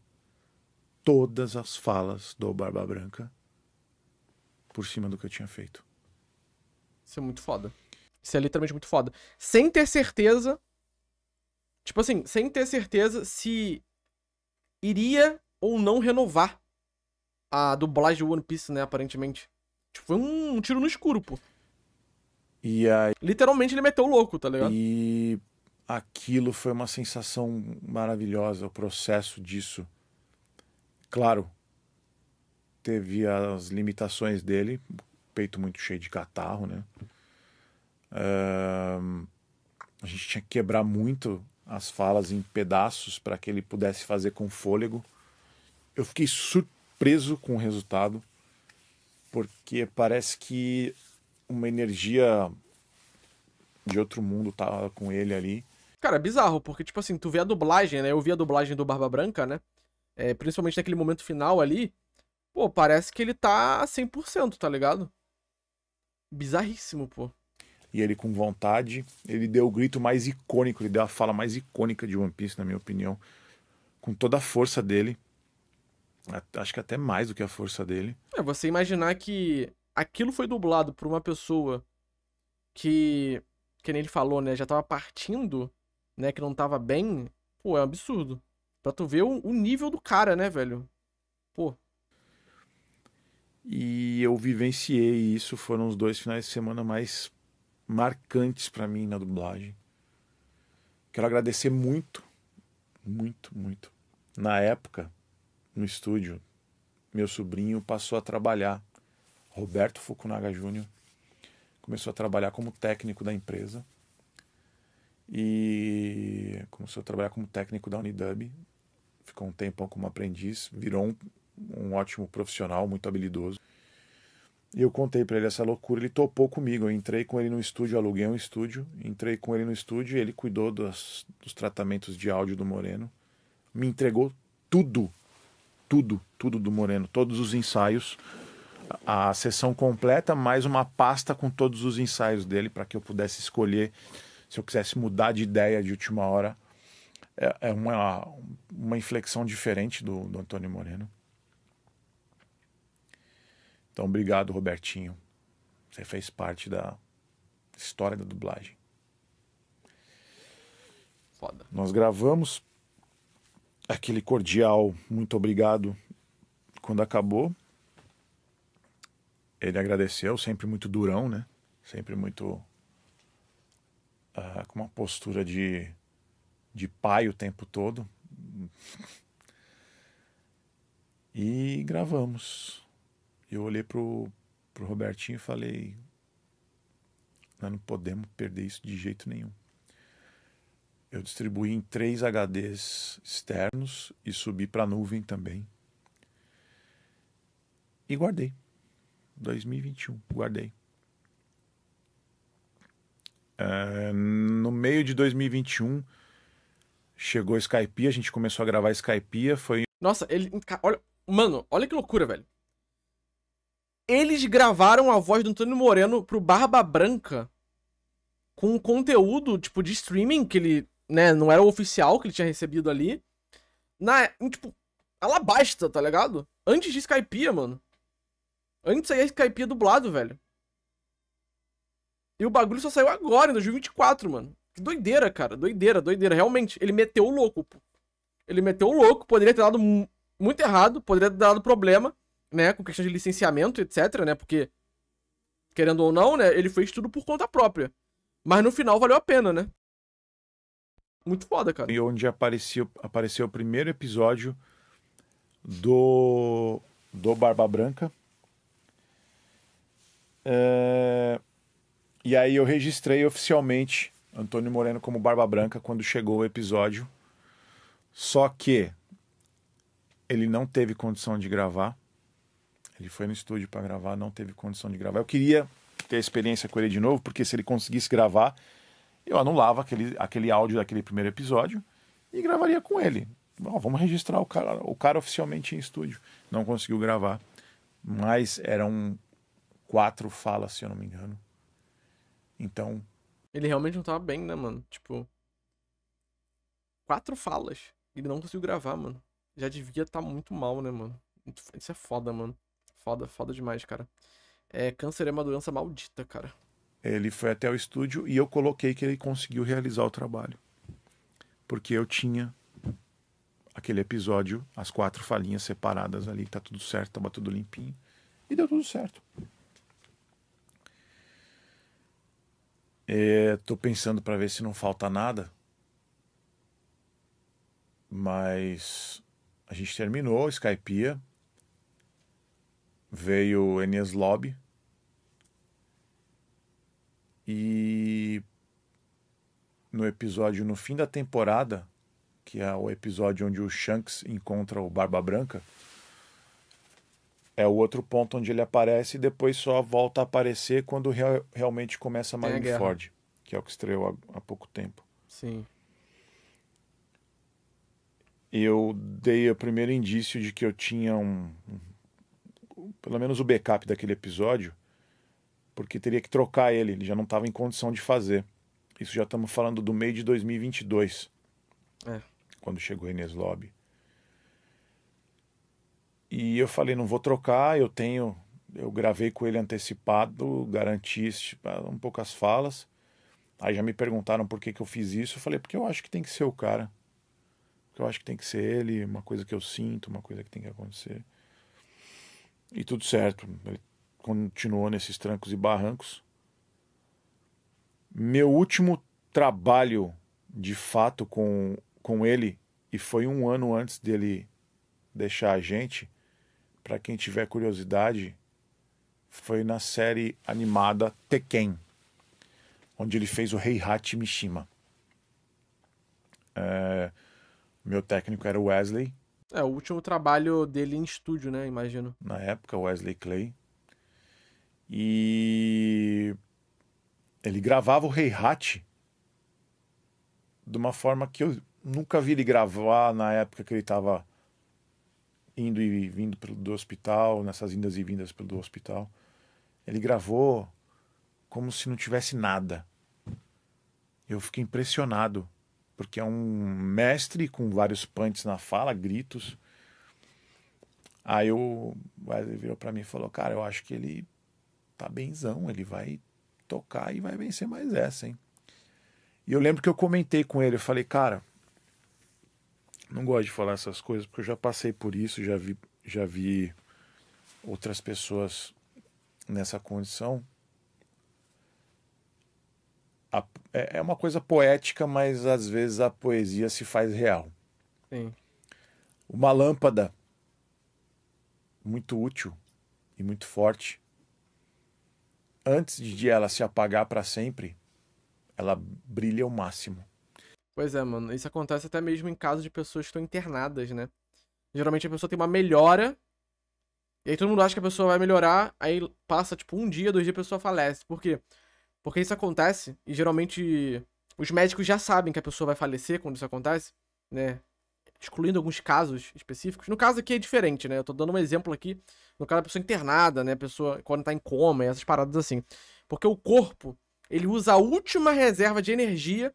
todas as falas do Barba Branca por cima do que eu tinha feito. Isso é muito foda. Isso é literalmente muito foda. Sem ter certeza. Tipo assim, sem ter certeza se iria ou não renovar a dublagem de One Piece, né, aparentemente. Tipo, foi um tiro no escuro, pô. E aí... Literalmente ele meteu o louco, tá ligado? E aquilo foi uma sensação maravilhosa, o processo disso. Claro, teve as limitações dele, peito muito cheio de catarro, né? Uh, a gente tinha que quebrar muito as falas em pedaços para que ele pudesse fazer com fôlego. Eu fiquei surpreso preso com o resultado, porque parece que uma energia de outro mundo tá com ele ali. Cara, é bizarro, porque, tipo assim, tu vê a dublagem, né? Eu vi a dublagem do Barba Branca, né? É, principalmente naquele momento final ali. Pô, parece que ele tá 100%, tá ligado? Bizarríssimo, pô. E ele com vontade, ele deu o grito mais icônico, ele deu a fala mais icônica de One Piece, na minha opinião. Com toda a força dele. Acho que até mais do que a força dele. É, você imaginar que aquilo foi dublado por uma pessoa que, que nem ele falou, né, já tava partindo, né, que não tava bem, pô, é um absurdo. Pra tu ver o, o nível do cara, né, velho? Pô. E eu vivenciei isso, foram os dois finais de semana mais marcantes para mim na dublagem. Quero agradecer muito, muito, muito. Na época, no estúdio, meu sobrinho passou a trabalhar, Roberto Fukunaga Júnior, começou a trabalhar como técnico da empresa e começou a trabalhar como técnico da Unidub. Ficou um tempão como aprendiz, virou um, um ótimo profissional, muito habilidoso. E eu contei para ele essa loucura, ele topou comigo. Eu entrei com ele no estúdio, aluguei um estúdio, entrei com ele no estúdio, ele cuidou dos, dos tratamentos de áudio do Moreno, me entregou tudo tudo, tudo do Moreno, todos os ensaios, a, a sessão completa, mais uma pasta com todos os ensaios dele para que eu pudesse escolher se eu quisesse mudar de ideia de última hora. É, é uma, uma inflexão diferente do, do Antônio Moreno. Então, obrigado, Robertinho. Você fez parte da história da dublagem. Foda. Nós gravamos, aquele cordial muito obrigado quando acabou. Ele agradeceu, sempre muito durão, né? Sempre muito uh, com uma postura de, de pai o tempo todo. E gravamos. Eu olhei pro, pro Robertinho e falei: Nós não podemos perder isso de jeito nenhum eu distribuí em três HDs externos e subi para a nuvem também. E guardei. 2021, guardei. É, no meio de 2021, chegou Skype, a gente começou a gravar Skype, foi... Nossa, ele... Olha, mano, olha que loucura, velho. Eles gravaram a voz do Antônio Moreno pro Barba Branca com um conteúdo, tipo, de streaming que ele né, não era o oficial que ele tinha recebido ali. Na, tipo tipo, Alabasta, tá ligado? Antes de Skypiea, mano. Antes saía Skypiea dublado, velho. E o bagulho só saiu agora, em 2024, mano. Que doideira, cara. Doideira, doideira. Realmente, ele meteu o louco, pô. Ele meteu o louco, poderia ter dado muito errado, poderia ter dado problema, né, com questão de licenciamento, etc, né, porque, querendo ou não, né, ele fez tudo por conta própria. Mas no final valeu a pena, né? Muito foda, cara. E onde apareceu, apareceu o primeiro episódio do, do Barba Branca. É... E aí eu registrei oficialmente Antônio Moreno como Barba Branca quando chegou o episódio. Só que ele não teve condição de gravar. Ele foi no estúdio para gravar, não teve condição de gravar. Eu queria ter a experiência com ele de novo, porque se ele conseguisse gravar, eu anulava aquele, aquele áudio daquele primeiro episódio e gravaria com ele. Oh, vamos registrar o cara, o cara oficialmente em estúdio. Não conseguiu gravar, mas eram quatro falas, se eu não me engano. Então. Ele realmente não tava bem, né, mano? Tipo. Quatro falas. Ele não conseguiu gravar, mano. Já devia estar tá muito mal, né, mano? Isso é foda, mano. Foda, foda demais, cara. É, câncer é uma doença maldita, cara. Ele foi até o estúdio e eu coloquei que ele conseguiu realizar o trabalho. Porque eu tinha aquele episódio, as quatro falinhas separadas ali, tá tudo certo, tava tudo limpinho. E deu tudo certo. É, tô pensando para ver se não falta nada. Mas a gente terminou Skypia. Veio Enes Lobby e no episódio no fim da temporada, que é o episódio onde o Shanks encontra o Barba Branca, é o outro ponto onde ele aparece e depois só volta a aparecer quando real, realmente começa a Marineford, que é o que estreou há, há pouco tempo. Sim. Eu dei o primeiro indício de que eu tinha um, um pelo menos o backup daquele episódio porque teria que trocar ele, ele já não estava em condição de fazer. Isso já estamos falando do meio de 2022, é. quando chegou o Enes Lobby. E eu falei, não vou trocar, eu tenho, eu gravei com ele antecipado, garanti um pouco as falas. Aí já me perguntaram por que, que eu fiz isso, eu falei, porque eu acho que tem que ser o cara. Porque eu acho que tem que ser ele, uma coisa que eu sinto, uma coisa que tem que acontecer. E tudo certo, ele continuou nesses trancos e barrancos. Meu último trabalho de fato com, com ele, e foi um ano antes dele deixar a gente, para quem tiver curiosidade, foi na série animada Tekken, onde ele fez o Heihachi Mishima. É, meu técnico era o Wesley. É, o último trabalho dele em estúdio, né? Imagino. Na época, Wesley Clay. E ele gravava o Rei hey Hat de uma forma que eu nunca vi ele gravar na época que ele estava indo e vindo do hospital, nessas indas e vindas pelo hospital. Ele gravou como se não tivesse nada. Eu fiquei impressionado, porque é um mestre com vários punts na fala, gritos. Aí o ele virou para mim e falou: "Cara, eu acho que ele tá benzão, ele vai tocar e vai vencer mais essa, hein? E eu lembro que eu comentei com ele, eu falei, cara, não gosto de falar essas coisas porque eu já passei por isso, já vi, já vi outras pessoas nessa condição. É, é, uma coisa poética, mas às vezes a poesia se faz real. Sim. Uma lâmpada muito útil e muito forte antes de ela se apagar para sempre, ela brilha ao máximo. Pois é, mano. Isso acontece até mesmo em casos de pessoas que estão internadas, né? Geralmente a pessoa tem uma melhora. E aí todo mundo acha que a pessoa vai melhorar. Aí passa, tipo, um dia, dois dias a pessoa falece. Por quê? Porque isso acontece. E geralmente os médicos já sabem que a pessoa vai falecer quando isso acontece, né? excluindo alguns casos específicos. No caso aqui é diferente, né? Eu tô dando um exemplo aqui, no caso da pessoa internada, né? A pessoa quando tá em coma e essas paradas assim. Porque o corpo, ele usa a última reserva de energia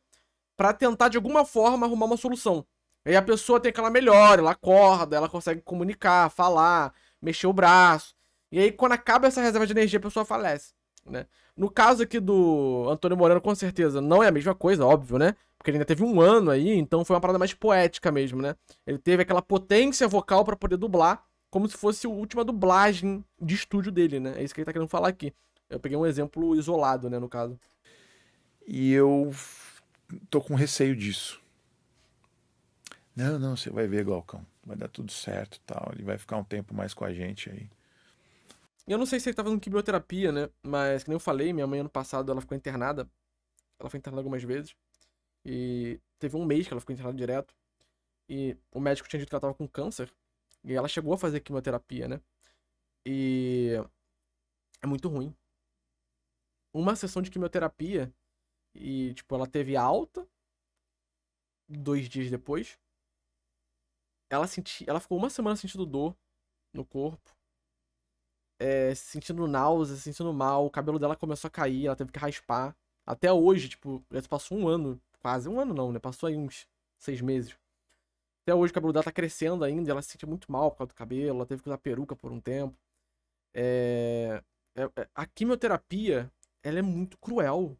para tentar de alguma forma arrumar uma solução. Aí a pessoa tem aquela melhora, ela acorda, ela consegue comunicar, falar, mexer o braço. E aí quando acaba essa reserva de energia, a pessoa falece, né? No caso aqui do Antônio Moreno, com certeza, não é a mesma coisa, óbvio, né? Porque ele ainda teve um ano aí, então foi uma parada mais poética mesmo, né? Ele teve aquela potência vocal para poder dublar, como se fosse a última dublagem de estúdio dele, né? É isso que ele tá querendo falar aqui. Eu peguei um exemplo isolado, né, no caso. E eu tô com receio disso. Não, não, você vai ver, Galcão. Vai dar tudo certo tal. Ele vai ficar um tempo mais com a gente aí. Eu não sei se ele tá fazendo quimioterapia, né? Mas, como eu falei, minha mãe ano passado ela ficou internada. Ela foi internada algumas vezes. E teve um mês que ela ficou internada direto. E o médico tinha dito que ela tava com câncer. E ela chegou a fazer quimioterapia, né? E é muito ruim. Uma sessão de quimioterapia e, tipo, ela teve alta dois dias depois. Ela senti... ela ficou uma semana sentindo dor no corpo. É, sentindo náusea, sentindo mal, o cabelo dela começou a cair, ela teve que raspar. Até hoje, tipo, já passou um ano quase um ano não, né? Passou aí uns seis meses. Até hoje o cabelo dela tá crescendo ainda, ela se sente muito mal por causa do cabelo, ela teve que usar peruca por um tempo. É... é, é a quimioterapia, ela é muito cruel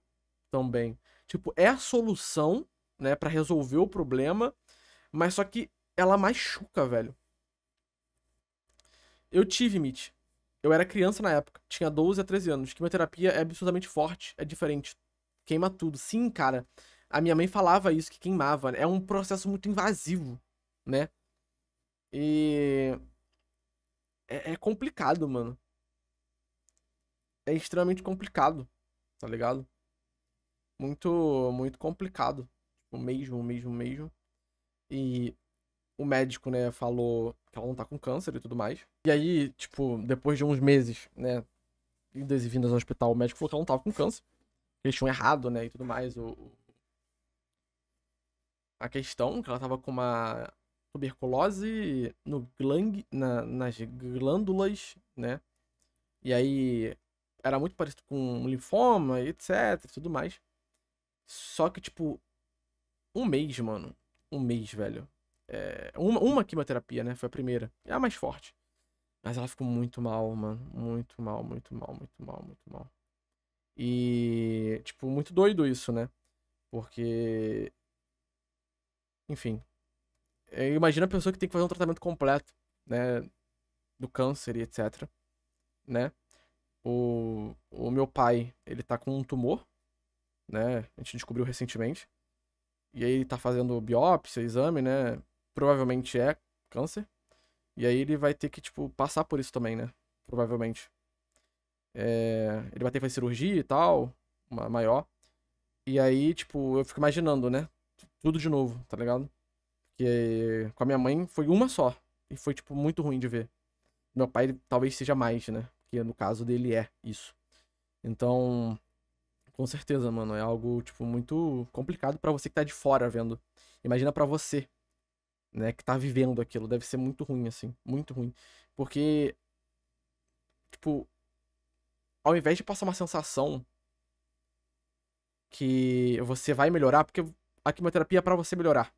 também. Tipo, é a solução, né, para resolver o problema, mas só que ela machuca, velho. Eu tive Mitch. Eu era criança na época, tinha 12 a 13 anos. Quimioterapia é absurdamente forte, é diferente. Queima tudo. Sim, cara. A minha mãe falava isso, que queimava. Né? É um processo muito invasivo, né? E. É, é complicado, mano. É extremamente complicado, tá ligado? Muito, muito complicado. Tipo, mesmo, mesmo, mesmo. E o médico, né, falou que ela não tá com câncer e tudo mais. E aí, tipo, depois de uns meses, né, idas e vindas no hospital, o médico falou que ela não tava com câncer. Eles tinham errado, né, e tudo mais. O, a questão, que ela estava com uma tuberculose no glang, na, nas glândulas, né? E aí era muito parecido com linfoma, etc, e tudo mais. Só que, tipo, um mês, mano. Um mês, velho. É, uma, uma quimioterapia, né? Foi a primeira. É a mais forte. Mas ela ficou muito mal, mano. Muito mal, muito mal, muito mal, muito mal. E, tipo, muito doido isso, né? Porque enfim. É, imagina a pessoa que tem que fazer um tratamento completo, né? Do câncer e etc. Né? O, o meu pai, ele tá com um tumor, né? A gente descobriu recentemente. E aí ele tá fazendo biópsia, exame, né? Provavelmente é câncer. E aí ele vai ter que, tipo, passar por isso também, né? Provavelmente. É... Ele vai ter que fazer cirurgia e tal, uma maior. E aí, tipo, eu fico imaginando, né? tudo de novo, tá ligado? Porque com a minha mãe foi uma só. E foi, tipo, muito ruim de ver. Meu pai talvez seja mais, né? Porque no caso dele é isso. Então, com certeza, mano, é algo, tipo, muito complicado para você que tá de fora vendo. Imagina para você, né, que tá vivendo aquilo. Deve ser muito ruim, assim. Muito ruim. Porque, tipo, ao invés de passar uma sensação que você vai melhorar, porque a quimioterapia é para você melhorar.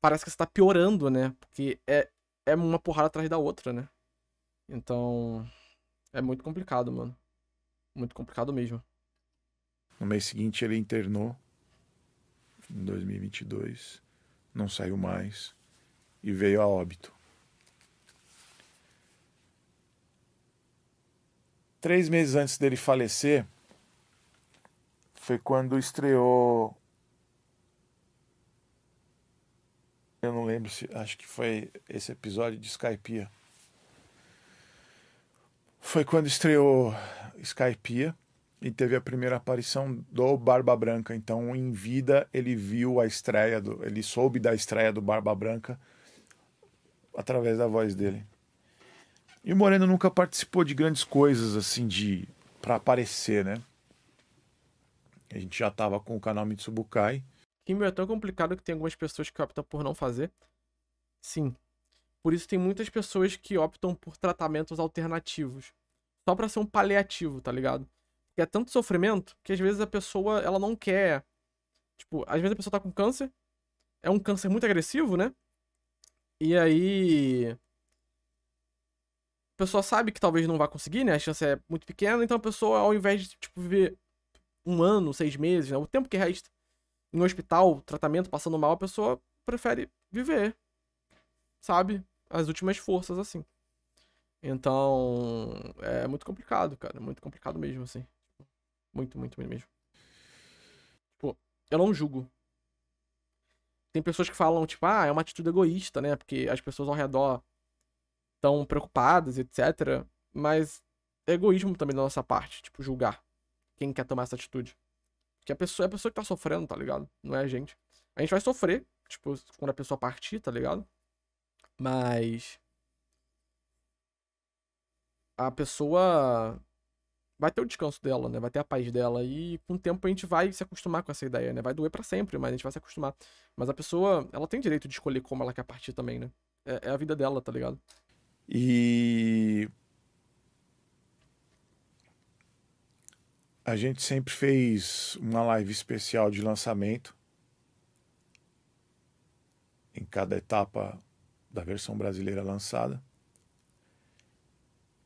Parece que você tá piorando, né? Porque é, é uma porrada atrás da outra, né? Então. É muito complicado, mano. Muito complicado mesmo. No mês seguinte ele internou. Em 2022. Não saiu mais. E veio a óbito. Três meses antes dele falecer, foi quando estreou Eu não lembro se. Acho que foi esse episódio de Skypiea. Foi quando estreou Skypiea e teve a primeira aparição do Barba Branca. Então, em vida, ele viu a estreia, do, ele soube da estreia do Barba Branca através da voz dele. E o Moreno nunca participou de grandes coisas assim de para aparecer, né? A gente já tava com o canal Mitsubukai Químio é tão complicado que tem algumas pessoas que optam por não fazer. Sim. Por isso tem muitas pessoas que optam por tratamentos alternativos. Só para ser um paliativo, tá ligado? Porque é tanto sofrimento que às vezes a pessoa, ela não quer. Tipo, às vezes a pessoa tá com câncer. É um câncer muito agressivo, né? E aí. A pessoa sabe que talvez não vá conseguir, né? A chance é muito pequena. Então a pessoa, ao invés de, tipo, viver um ano, seis meses, né? O tempo que resta em um hospital, tratamento, passando mal, a pessoa prefere viver. Sabe? As últimas forças, assim. Então, é muito complicado, cara. Muito complicado mesmo, assim. Muito, muito, muito mesmo. Tipo, eu não julgo. Tem pessoas que falam, tipo, ah, é uma atitude egoísta, né? Porque as pessoas ao redor estão preocupadas, etc. Mas é egoísmo também da nossa parte, tipo, julgar quem quer tomar essa atitude. Que a pessoa é a pessoa que tá sofrendo, tá ligado? Não é a gente. A gente vai sofrer, tipo, quando a pessoa partir, tá ligado? Mas. A pessoa vai ter o descanso dela, né? Vai ter a paz dela. E com o tempo a gente vai se acostumar com essa ideia, né? Vai doer para sempre, mas a gente vai se acostumar. Mas a pessoa, ela tem direito de escolher como ela quer partir também, né? É, é a vida dela, tá ligado? E a gente sempre fez uma live especial de lançamento em cada etapa da versão brasileira lançada.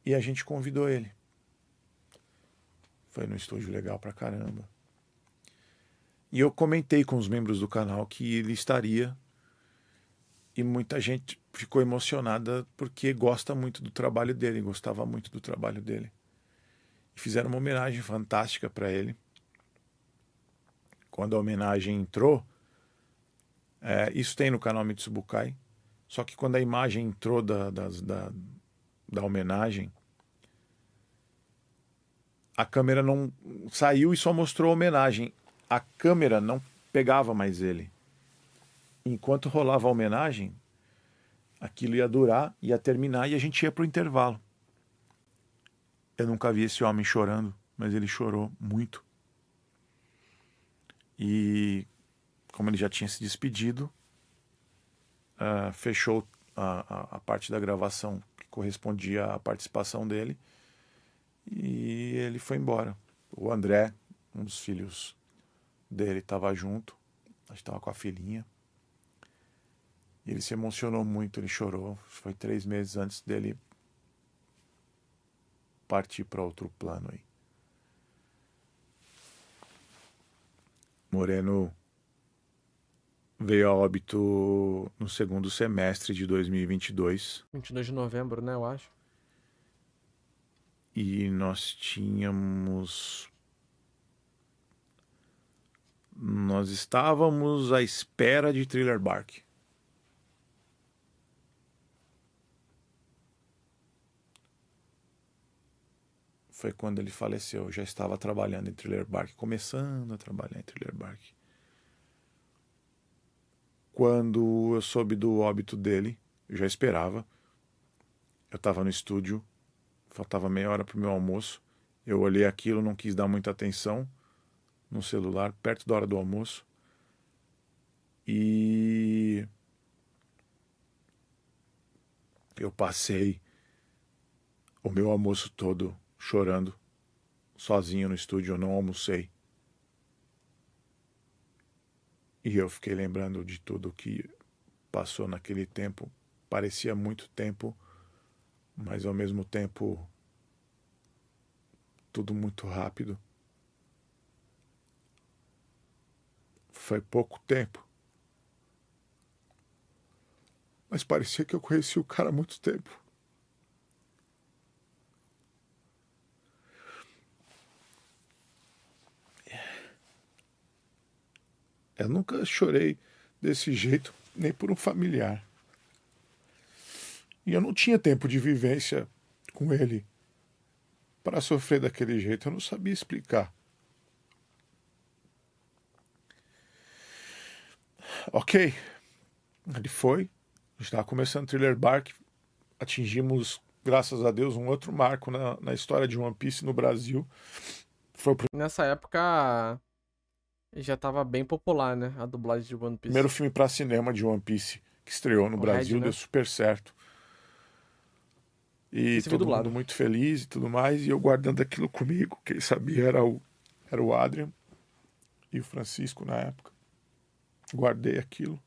E a gente convidou ele. Foi num estúdio legal pra caramba. E eu comentei com os membros do canal que ele estaria. E muita gente ficou emocionada porque gosta muito do trabalho dele, gostava muito do trabalho dele fizeram uma homenagem fantástica para ele. Quando a homenagem entrou, é, isso tem no canal Mitsubukai, só que quando a imagem entrou da, da, da, da homenagem, a câmera não saiu e só mostrou a homenagem. A câmera não pegava mais ele. Enquanto rolava a homenagem, aquilo ia durar, ia terminar e a gente ia para o intervalo. Eu nunca vi esse homem chorando, mas ele chorou muito. E como ele já tinha se despedido, uh, fechou a, a, a, parte da gravação que correspondia à participação dele e ele foi embora. O André, um dos filhos dele, estava junto, estava com a filhinha. Ele se emocionou muito, ele chorou. Foi três meses antes dele partir para outro plano aí. Moreno veio a óbito no segundo semestre de 2022. 22 de novembro, né, eu acho. E nós tínhamos. Nós estávamos à espera de Thriller Bark. foi quando ele faleceu. Eu já estava trabalhando em Thriller Bark, começando a trabalhar em Thriller Bark. Quando eu soube do óbito dele, eu já esperava. Eu estava no estúdio, faltava meia hora para o meu almoço. Eu olhei aquilo, não quis dar muita atenção no celular, perto da hora do almoço. E eu passei o meu almoço todo chorando, sozinho no estúdio, não almocei. E eu fiquei lembrando de tudo que passou naquele tempo. Parecia muito tempo, mas ao mesmo tempo tudo muito rápido. Foi pouco tempo. Mas parecia que eu conheci o cara há muito tempo. Eu nunca chorei desse jeito, nem por um familiar. E eu não tinha tempo de vivência com ele para sofrer daquele jeito, eu não sabia explicar. Ok, ele foi, estava começando o Thriller Bark, atingimos, graças a Deus, um outro marco na, na história de One Piece no Brasil. Foi pro... Nessa época, já tava bem popular, né? A dublagem de One Piece. Primeiro filme para cinema de One Piece que estreou no o Brasil, Red, né? deu super certo. E Esse todo mundo muito feliz e tudo mais. E eu guardando aquilo comigo. Quem sabia era o, era o Adrian e o Francisco na época. Guardei aquilo.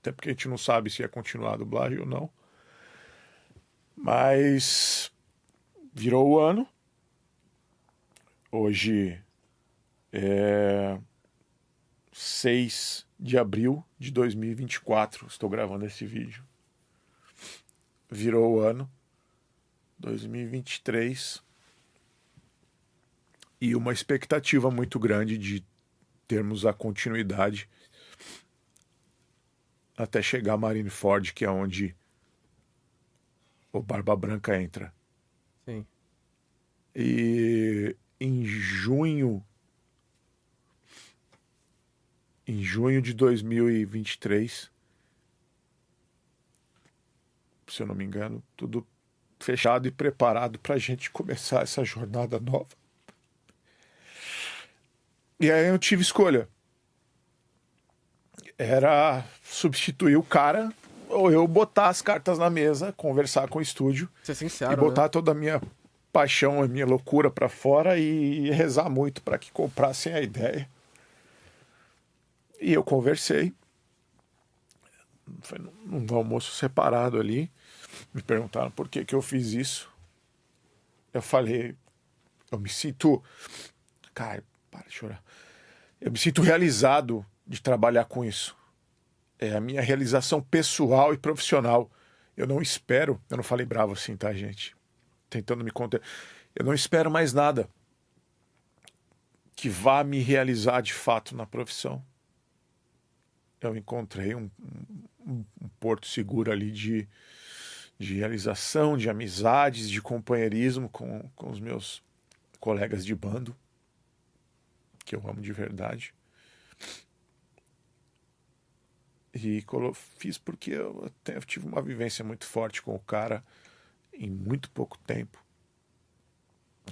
Até porque a gente não sabe se ia continuar a dublagem ou não. Mas virou o ano. Hoje é, 6 de abril de 2024. Estou gravando esse vídeo. Virou o ano 2023 e uma expectativa muito grande de termos a continuidade até chegar a Marineford, que é onde o Barba Branca entra. Sim. E em junho em junho de 2023, se eu não me engano, tudo fechado e preparado para a gente começar essa jornada nova. E aí eu tive escolha. Era substituir o cara ou eu botar as cartas na mesa, conversar com o estúdio sincero, e né? botar né? toda a minha paixão, a minha loucura para fora e rezar muito para que comprassem a ideia. E eu conversei, foi num almoço separado ali, me perguntaram por que, que eu fiz isso. Eu falei, eu me sinto. Cara, para de chorar. Eu me sinto realizado de trabalhar com isso. É a minha realização pessoal e profissional. Eu não espero. Eu não falei bravo assim, tá, gente? Tentando me conter. Eu não espero mais nada que vá me realizar de fato na profissão eu encontrei um, um, um porto seguro ali de, de realização, de amizades, de companheirismo com, com os meus colegas de bando, que eu amo de verdade. E fiz porque eu, até, eu tive uma vivência muito forte com o cara em muito pouco tempo.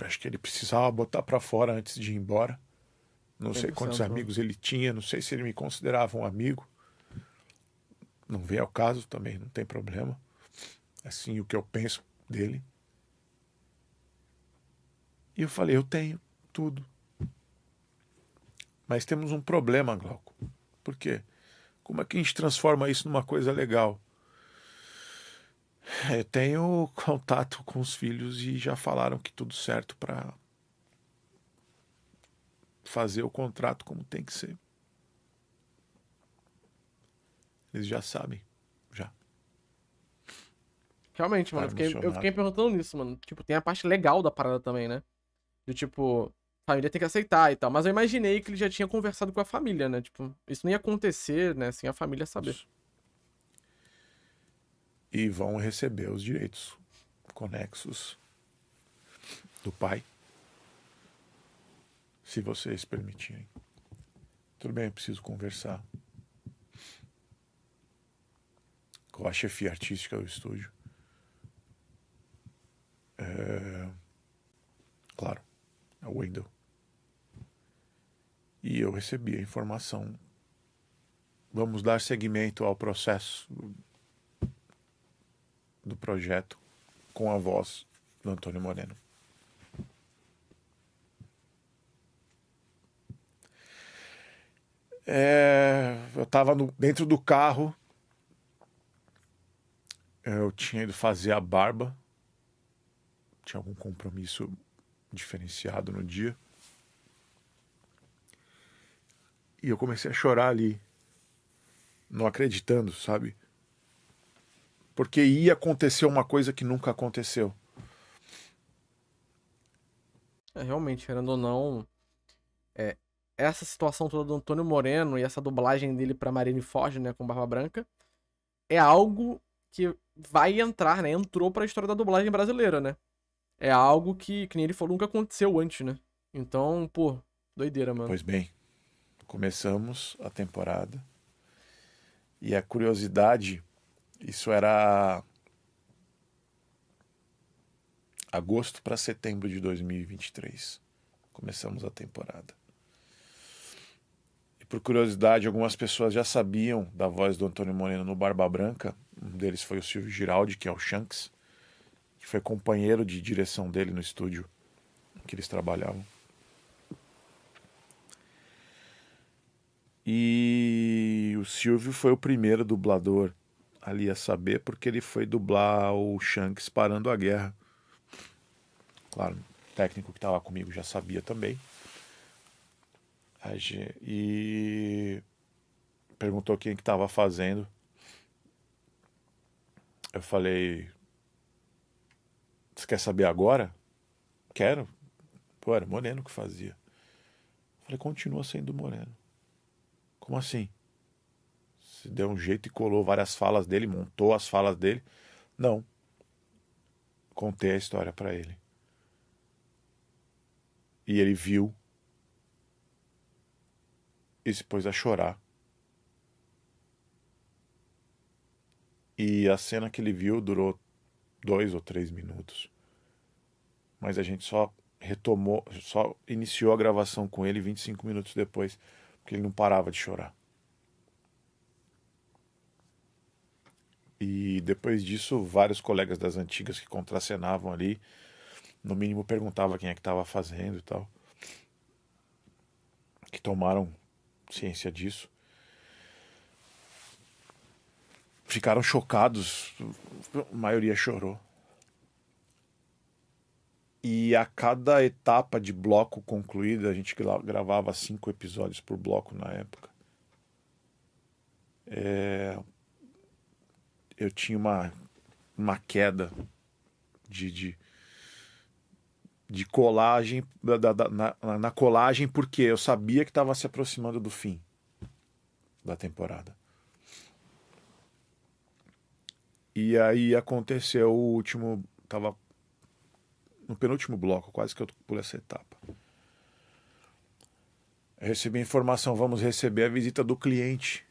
Acho que ele precisava botar para fora antes de ir embora. Não sei quantos amigos ele tinha, não sei se ele me considerava um amigo. Não vem ao caso também, não tem problema. Assim, o que eu penso dele. E eu falei: eu tenho tudo. Mas temos um problema, Glauco. Por quê? Como é que a gente transforma isso numa coisa legal? Eu tenho contato com os filhos e já falaram que tudo certo para fazer o contrato como tem que ser. Eles já sabem. Já. Realmente, mano. Eu tá fiquei, eu fiquei, perguntando nisso, mano. Tipo, tem a parte legal da parada também, né? Do tipo, a família tem que aceitar e tal. Mas eu imaginei que ele já tinha conversado com a família, né? Tipo, isso não ia acontecer, né? Sem a família saber. Isso. E vão receber os direitos conexos do pai se vocês permitirem. Tudo bem, eu preciso conversar com a chefia artística do estúdio. É... Claro, é o Wendell. E eu recebi a informação. Vamos dar seguimento ao processo do projeto com a voz do Antônio Moreno. É, eu estava dentro do carro. É, eu tinha ido fazer a barba. Tinha algum compromisso diferenciado no dia. E eu comecei a chorar ali, não acreditando, sabe? Porque ia acontecer uma coisa que nunca aconteceu. É, realmente, querendo ou não, é, essa situação toda do Antônio Moreno e essa dublagem dele pra Marine Forge, né, com Barba Branca, é algo que vai entrar, né, entrou pra história da dublagem brasileira, né? É algo que, que nem ele falou, nunca aconteceu antes, né? Então, pô, doideira, mano. Pois bem, começamos a temporada e a curiosidade, isso era agosto para setembro de 2023. Começamos a temporada. Por curiosidade, algumas pessoas já sabiam da voz do Antônio Moreno no Barba Branca. Um deles foi o Silvio Giraldi, que é o Shanks, que foi companheiro de direção dele no estúdio que eles trabalhavam. E o Silvio foi o primeiro dublador ali a saber, porque ele foi dublar o Shanks parando a guerra. Claro, o técnico que estava comigo já sabia também. Gente, e perguntou quem que estava fazendo. Eu falei, você quer saber agora? Quero. Pô, era Moreno que fazia. Eu falei, continua sendo Moreno. Como assim? Se deu um jeito e colou várias falas dele, montou as falas dele. Não. Contei a história para ele. E ele viu e se pôs a chorar. E a cena que ele viu durou dois ou três minutos. Mas a gente só retomou, só iniciou a gravação com ele 25 minutos depois, porque ele não parava de chorar. E depois disso, vários colegas das antigas que contracenavam ali, no mínimo perguntava quem é que estava fazendo e tal. Que tomaram ciência disso, ficaram chocados, a maioria chorou. E a cada etapa de bloco concluída, a gente gravava cinco episódios por bloco na época. É... Eu tinha uma, uma queda de, de de colagem, da, da, na, na, colagem, porque eu sabia que estava se aproximando do fim da temporada. E aí aconteceu o último, tava no penúltimo bloco, quase que eu pulei essa etapa. Eu recebi a informação, vamos receber a visita do cliente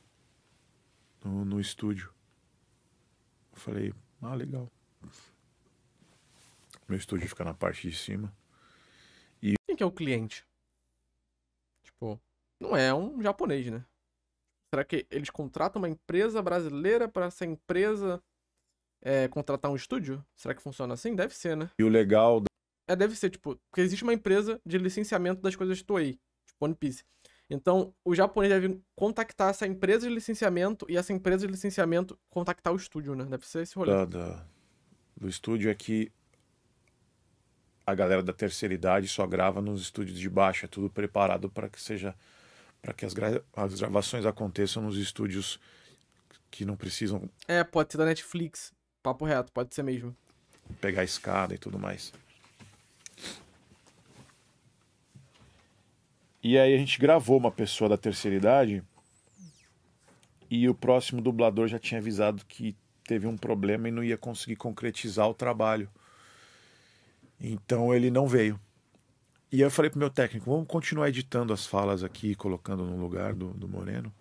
no, no estúdio. Eu falei, ah, legal. Meu estúdio fica na parte de cima. E... Quem que é o cliente? Tipo, não é um japonês, né? Será que eles contratam uma empresa brasileira para essa empresa é, contratar um estúdio? Será que funciona assim? Deve ser, né? E o legal. Da... É, deve ser, tipo, porque existe uma empresa de licenciamento das coisas Toei, tipo One Piece. Então, o japonês deve contactar essa empresa de licenciamento e essa empresa de licenciamento contactar o estúdio, né? Deve ser esse rolê. Da, da... Do estúdio é que a galera da terceira idade só grava nos estúdios de baixo, é tudo preparado para que seja para que as, gra as, gravações aconteçam nos estúdios que não precisam. É, pode ser da Netflix, papo reto, pode ser mesmo. Pegar a escada e tudo mais. E aí a gente gravou uma pessoa da terceira idade e o próximo dublador já tinha avisado que teve um problema e não ia conseguir concretizar o trabalho. Então ele não veio. E eu falei pro meu técnico, vamos continuar editando as falas aqui, colocando no lugar do, do Moreno.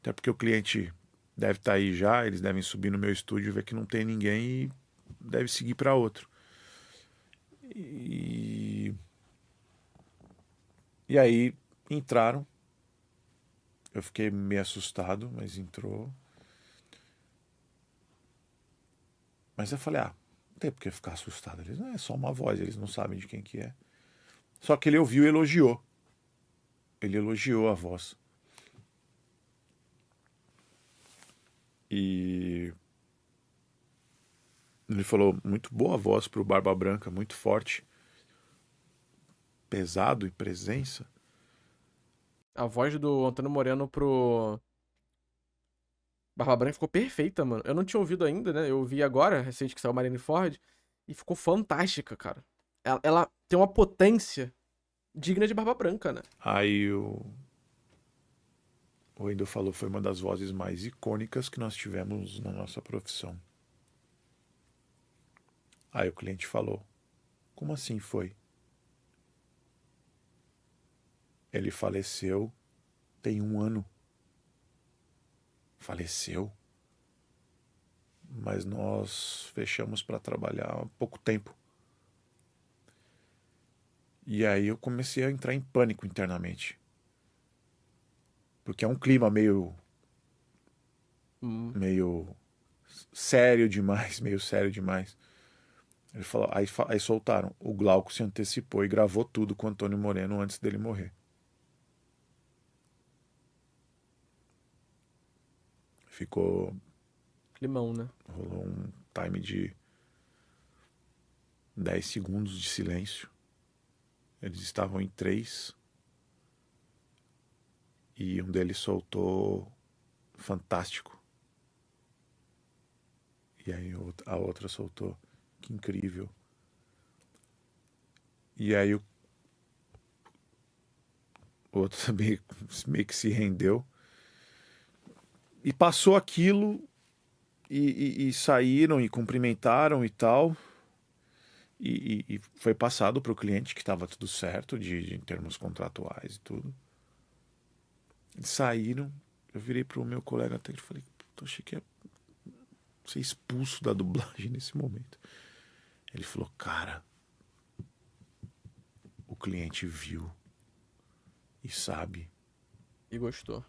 Até porque o cliente deve estar tá aí já, eles devem subir no meu estúdio ver que não tem ninguém e deve seguir para outro. E... e aí entraram. Eu fiquei meio assustado, mas entrou. Mas eu falei, ah, tem porque ficar assustado. Eles não é só uma voz, eles não sabem de quem que é. Só que ele ouviu e elogiou. Ele elogiou a voz. E ele falou muito boa voz para o Barba Branca, muito forte, pesado e presença. A voz do Antônio Moreno pro Barba Branca ficou perfeita, mano. Eu não tinha ouvido ainda, né? Eu ouvi agora, recente que saiu Marineford, e ficou fantástica, cara. Ela, ela, tem uma potência digna de Barba Branca, né? Aí o. O Endo falou foi uma das vozes mais icônicas que nós tivemos na nossa profissão. Aí o cliente falou: Como assim foi? Ele faleceu tem um ano faleceu. Mas nós fechamos para trabalhar há pouco tempo. E aí eu comecei a entrar em pânico internamente. Porque é um clima meio. Hum. meio. sério demais, meio sério demais. Ele falou, aí, aí soltaram. O Glauco se antecipou e gravou tudo com o Antônio Moreno antes dele morrer. Ficou. Limão, né? Rolou um time de 10 segundos de silêncio. Eles estavam em três. E um deles soltou fantástico. E aí a outra soltou que incrível. E aí o, o outro também meio que se rendeu e passou aquilo e, e, e, saíram e cumprimentaram e tal. E, e foi passado para o cliente que estava tudo certo, de, de, em termos contratuais e tudo. Eles saíram. Eu virei para o meu colega até e falei: Puta, achei que ia ser expulso da dublagem nesse momento. Ele falou: Cara, o cliente viu e sabe. E gostou.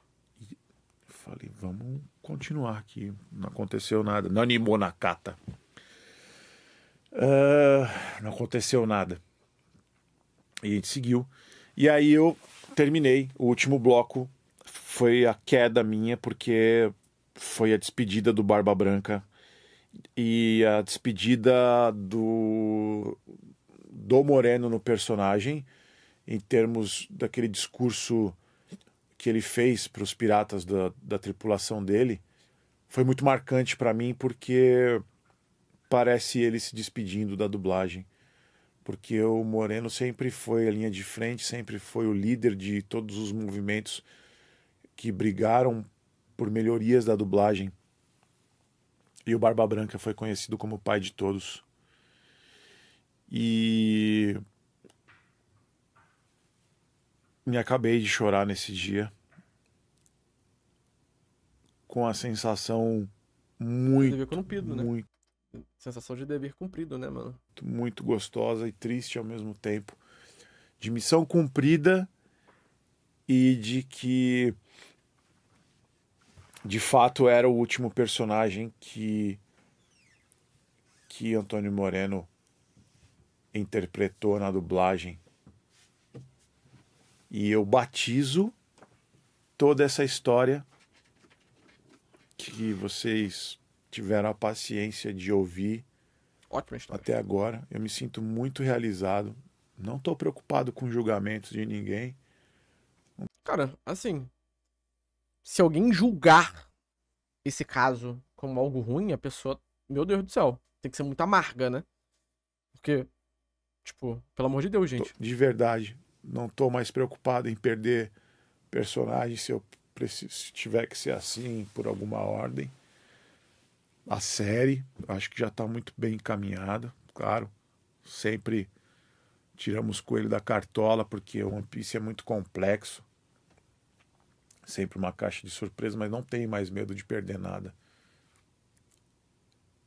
Falei, vamos continuar aqui. Não aconteceu nada. Não animou na cata. Uh, não aconteceu nada. E a gente seguiu. E aí eu terminei. O último bloco foi a queda minha, porque foi a despedida do Barba Branca e a despedida do do Moreno no personagem em termos daquele discurso que ele fez para os piratas da, da tripulação dele foi muito marcante para mim porque parece ele se despedindo da dublagem. Porque o Moreno sempre foi a linha de frente, sempre foi o líder de todos os movimentos que brigaram por melhorias da dublagem. E o Barba Branca foi conhecido como pai de todos. E me acabei de chorar nesse dia com a sensação muito dever cumprido, né? muito né? sensação de dever cumprido, né, mano? Muito gostosa e triste ao mesmo tempo, de missão cumprida e de que de fato era o último personagem que que Antônio Moreno interpretou na dublagem e eu batizo toda essa história que vocês tiveram a paciência de ouvir Ótima história. até agora. Eu me sinto muito realizado. Não estou preocupado com julgamentos de ninguém. Cara, assim, se alguém julgar esse caso como algo ruim, a pessoa, meu Deus do céu, tem que ser muito amarga, né? Porque, tipo, pelo amor de Deus, gente. De verdade, não estou mais preocupado em perder personagem se eu preciso, se tiver que ser assim por alguma ordem. A série, acho que já está muito bem encaminhada, claro. Sempre tiramos coelho da cartola, porque o One Piece é muito complexo. Sempre uma caixa de surpresa, mas não tenho mais medo de perder nada.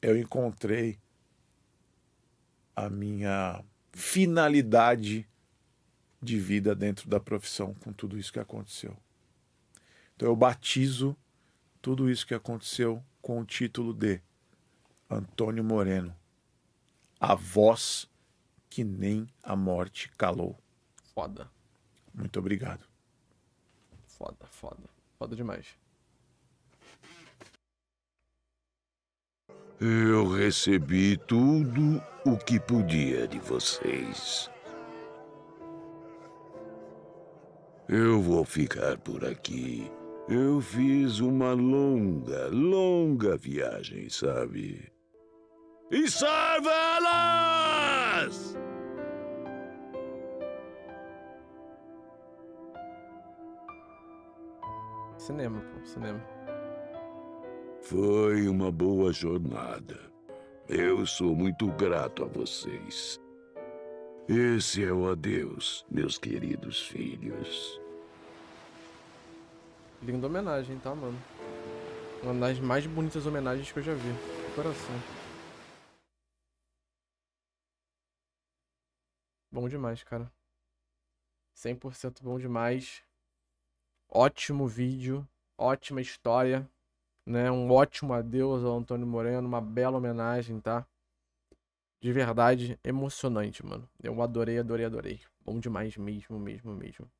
Eu encontrei a minha finalidade de vida dentro da profissão com tudo isso que aconteceu. Então eu batizo tudo isso que aconteceu com o título de Antônio Moreno, a voz que nem a morte calou. Foda. Muito obrigado. Foda, foda. Foda demais. Eu recebi tudo o que podia de vocês. Eu vou ficar por aqui. Eu fiz uma longa, longa viagem, sabe? E salve elas! Cinema, pô, cinema. Foi uma boa jornada. Eu sou muito grato a vocês. Esse é o adeus, meus queridos filhos. Linda homenagem, tá, mano? Uma das mais bonitas homenagens que eu já vi. Coração. Bom demais, cara. 100% bom demais. Ótimo vídeo, ótima história, né? Um ótimo adeus ao Antônio Moreno, uma bela homenagem, tá? De verdade, emocionante, mano. Eu adorei, adorei, adorei. Bom demais mesmo, mesmo, mesmo.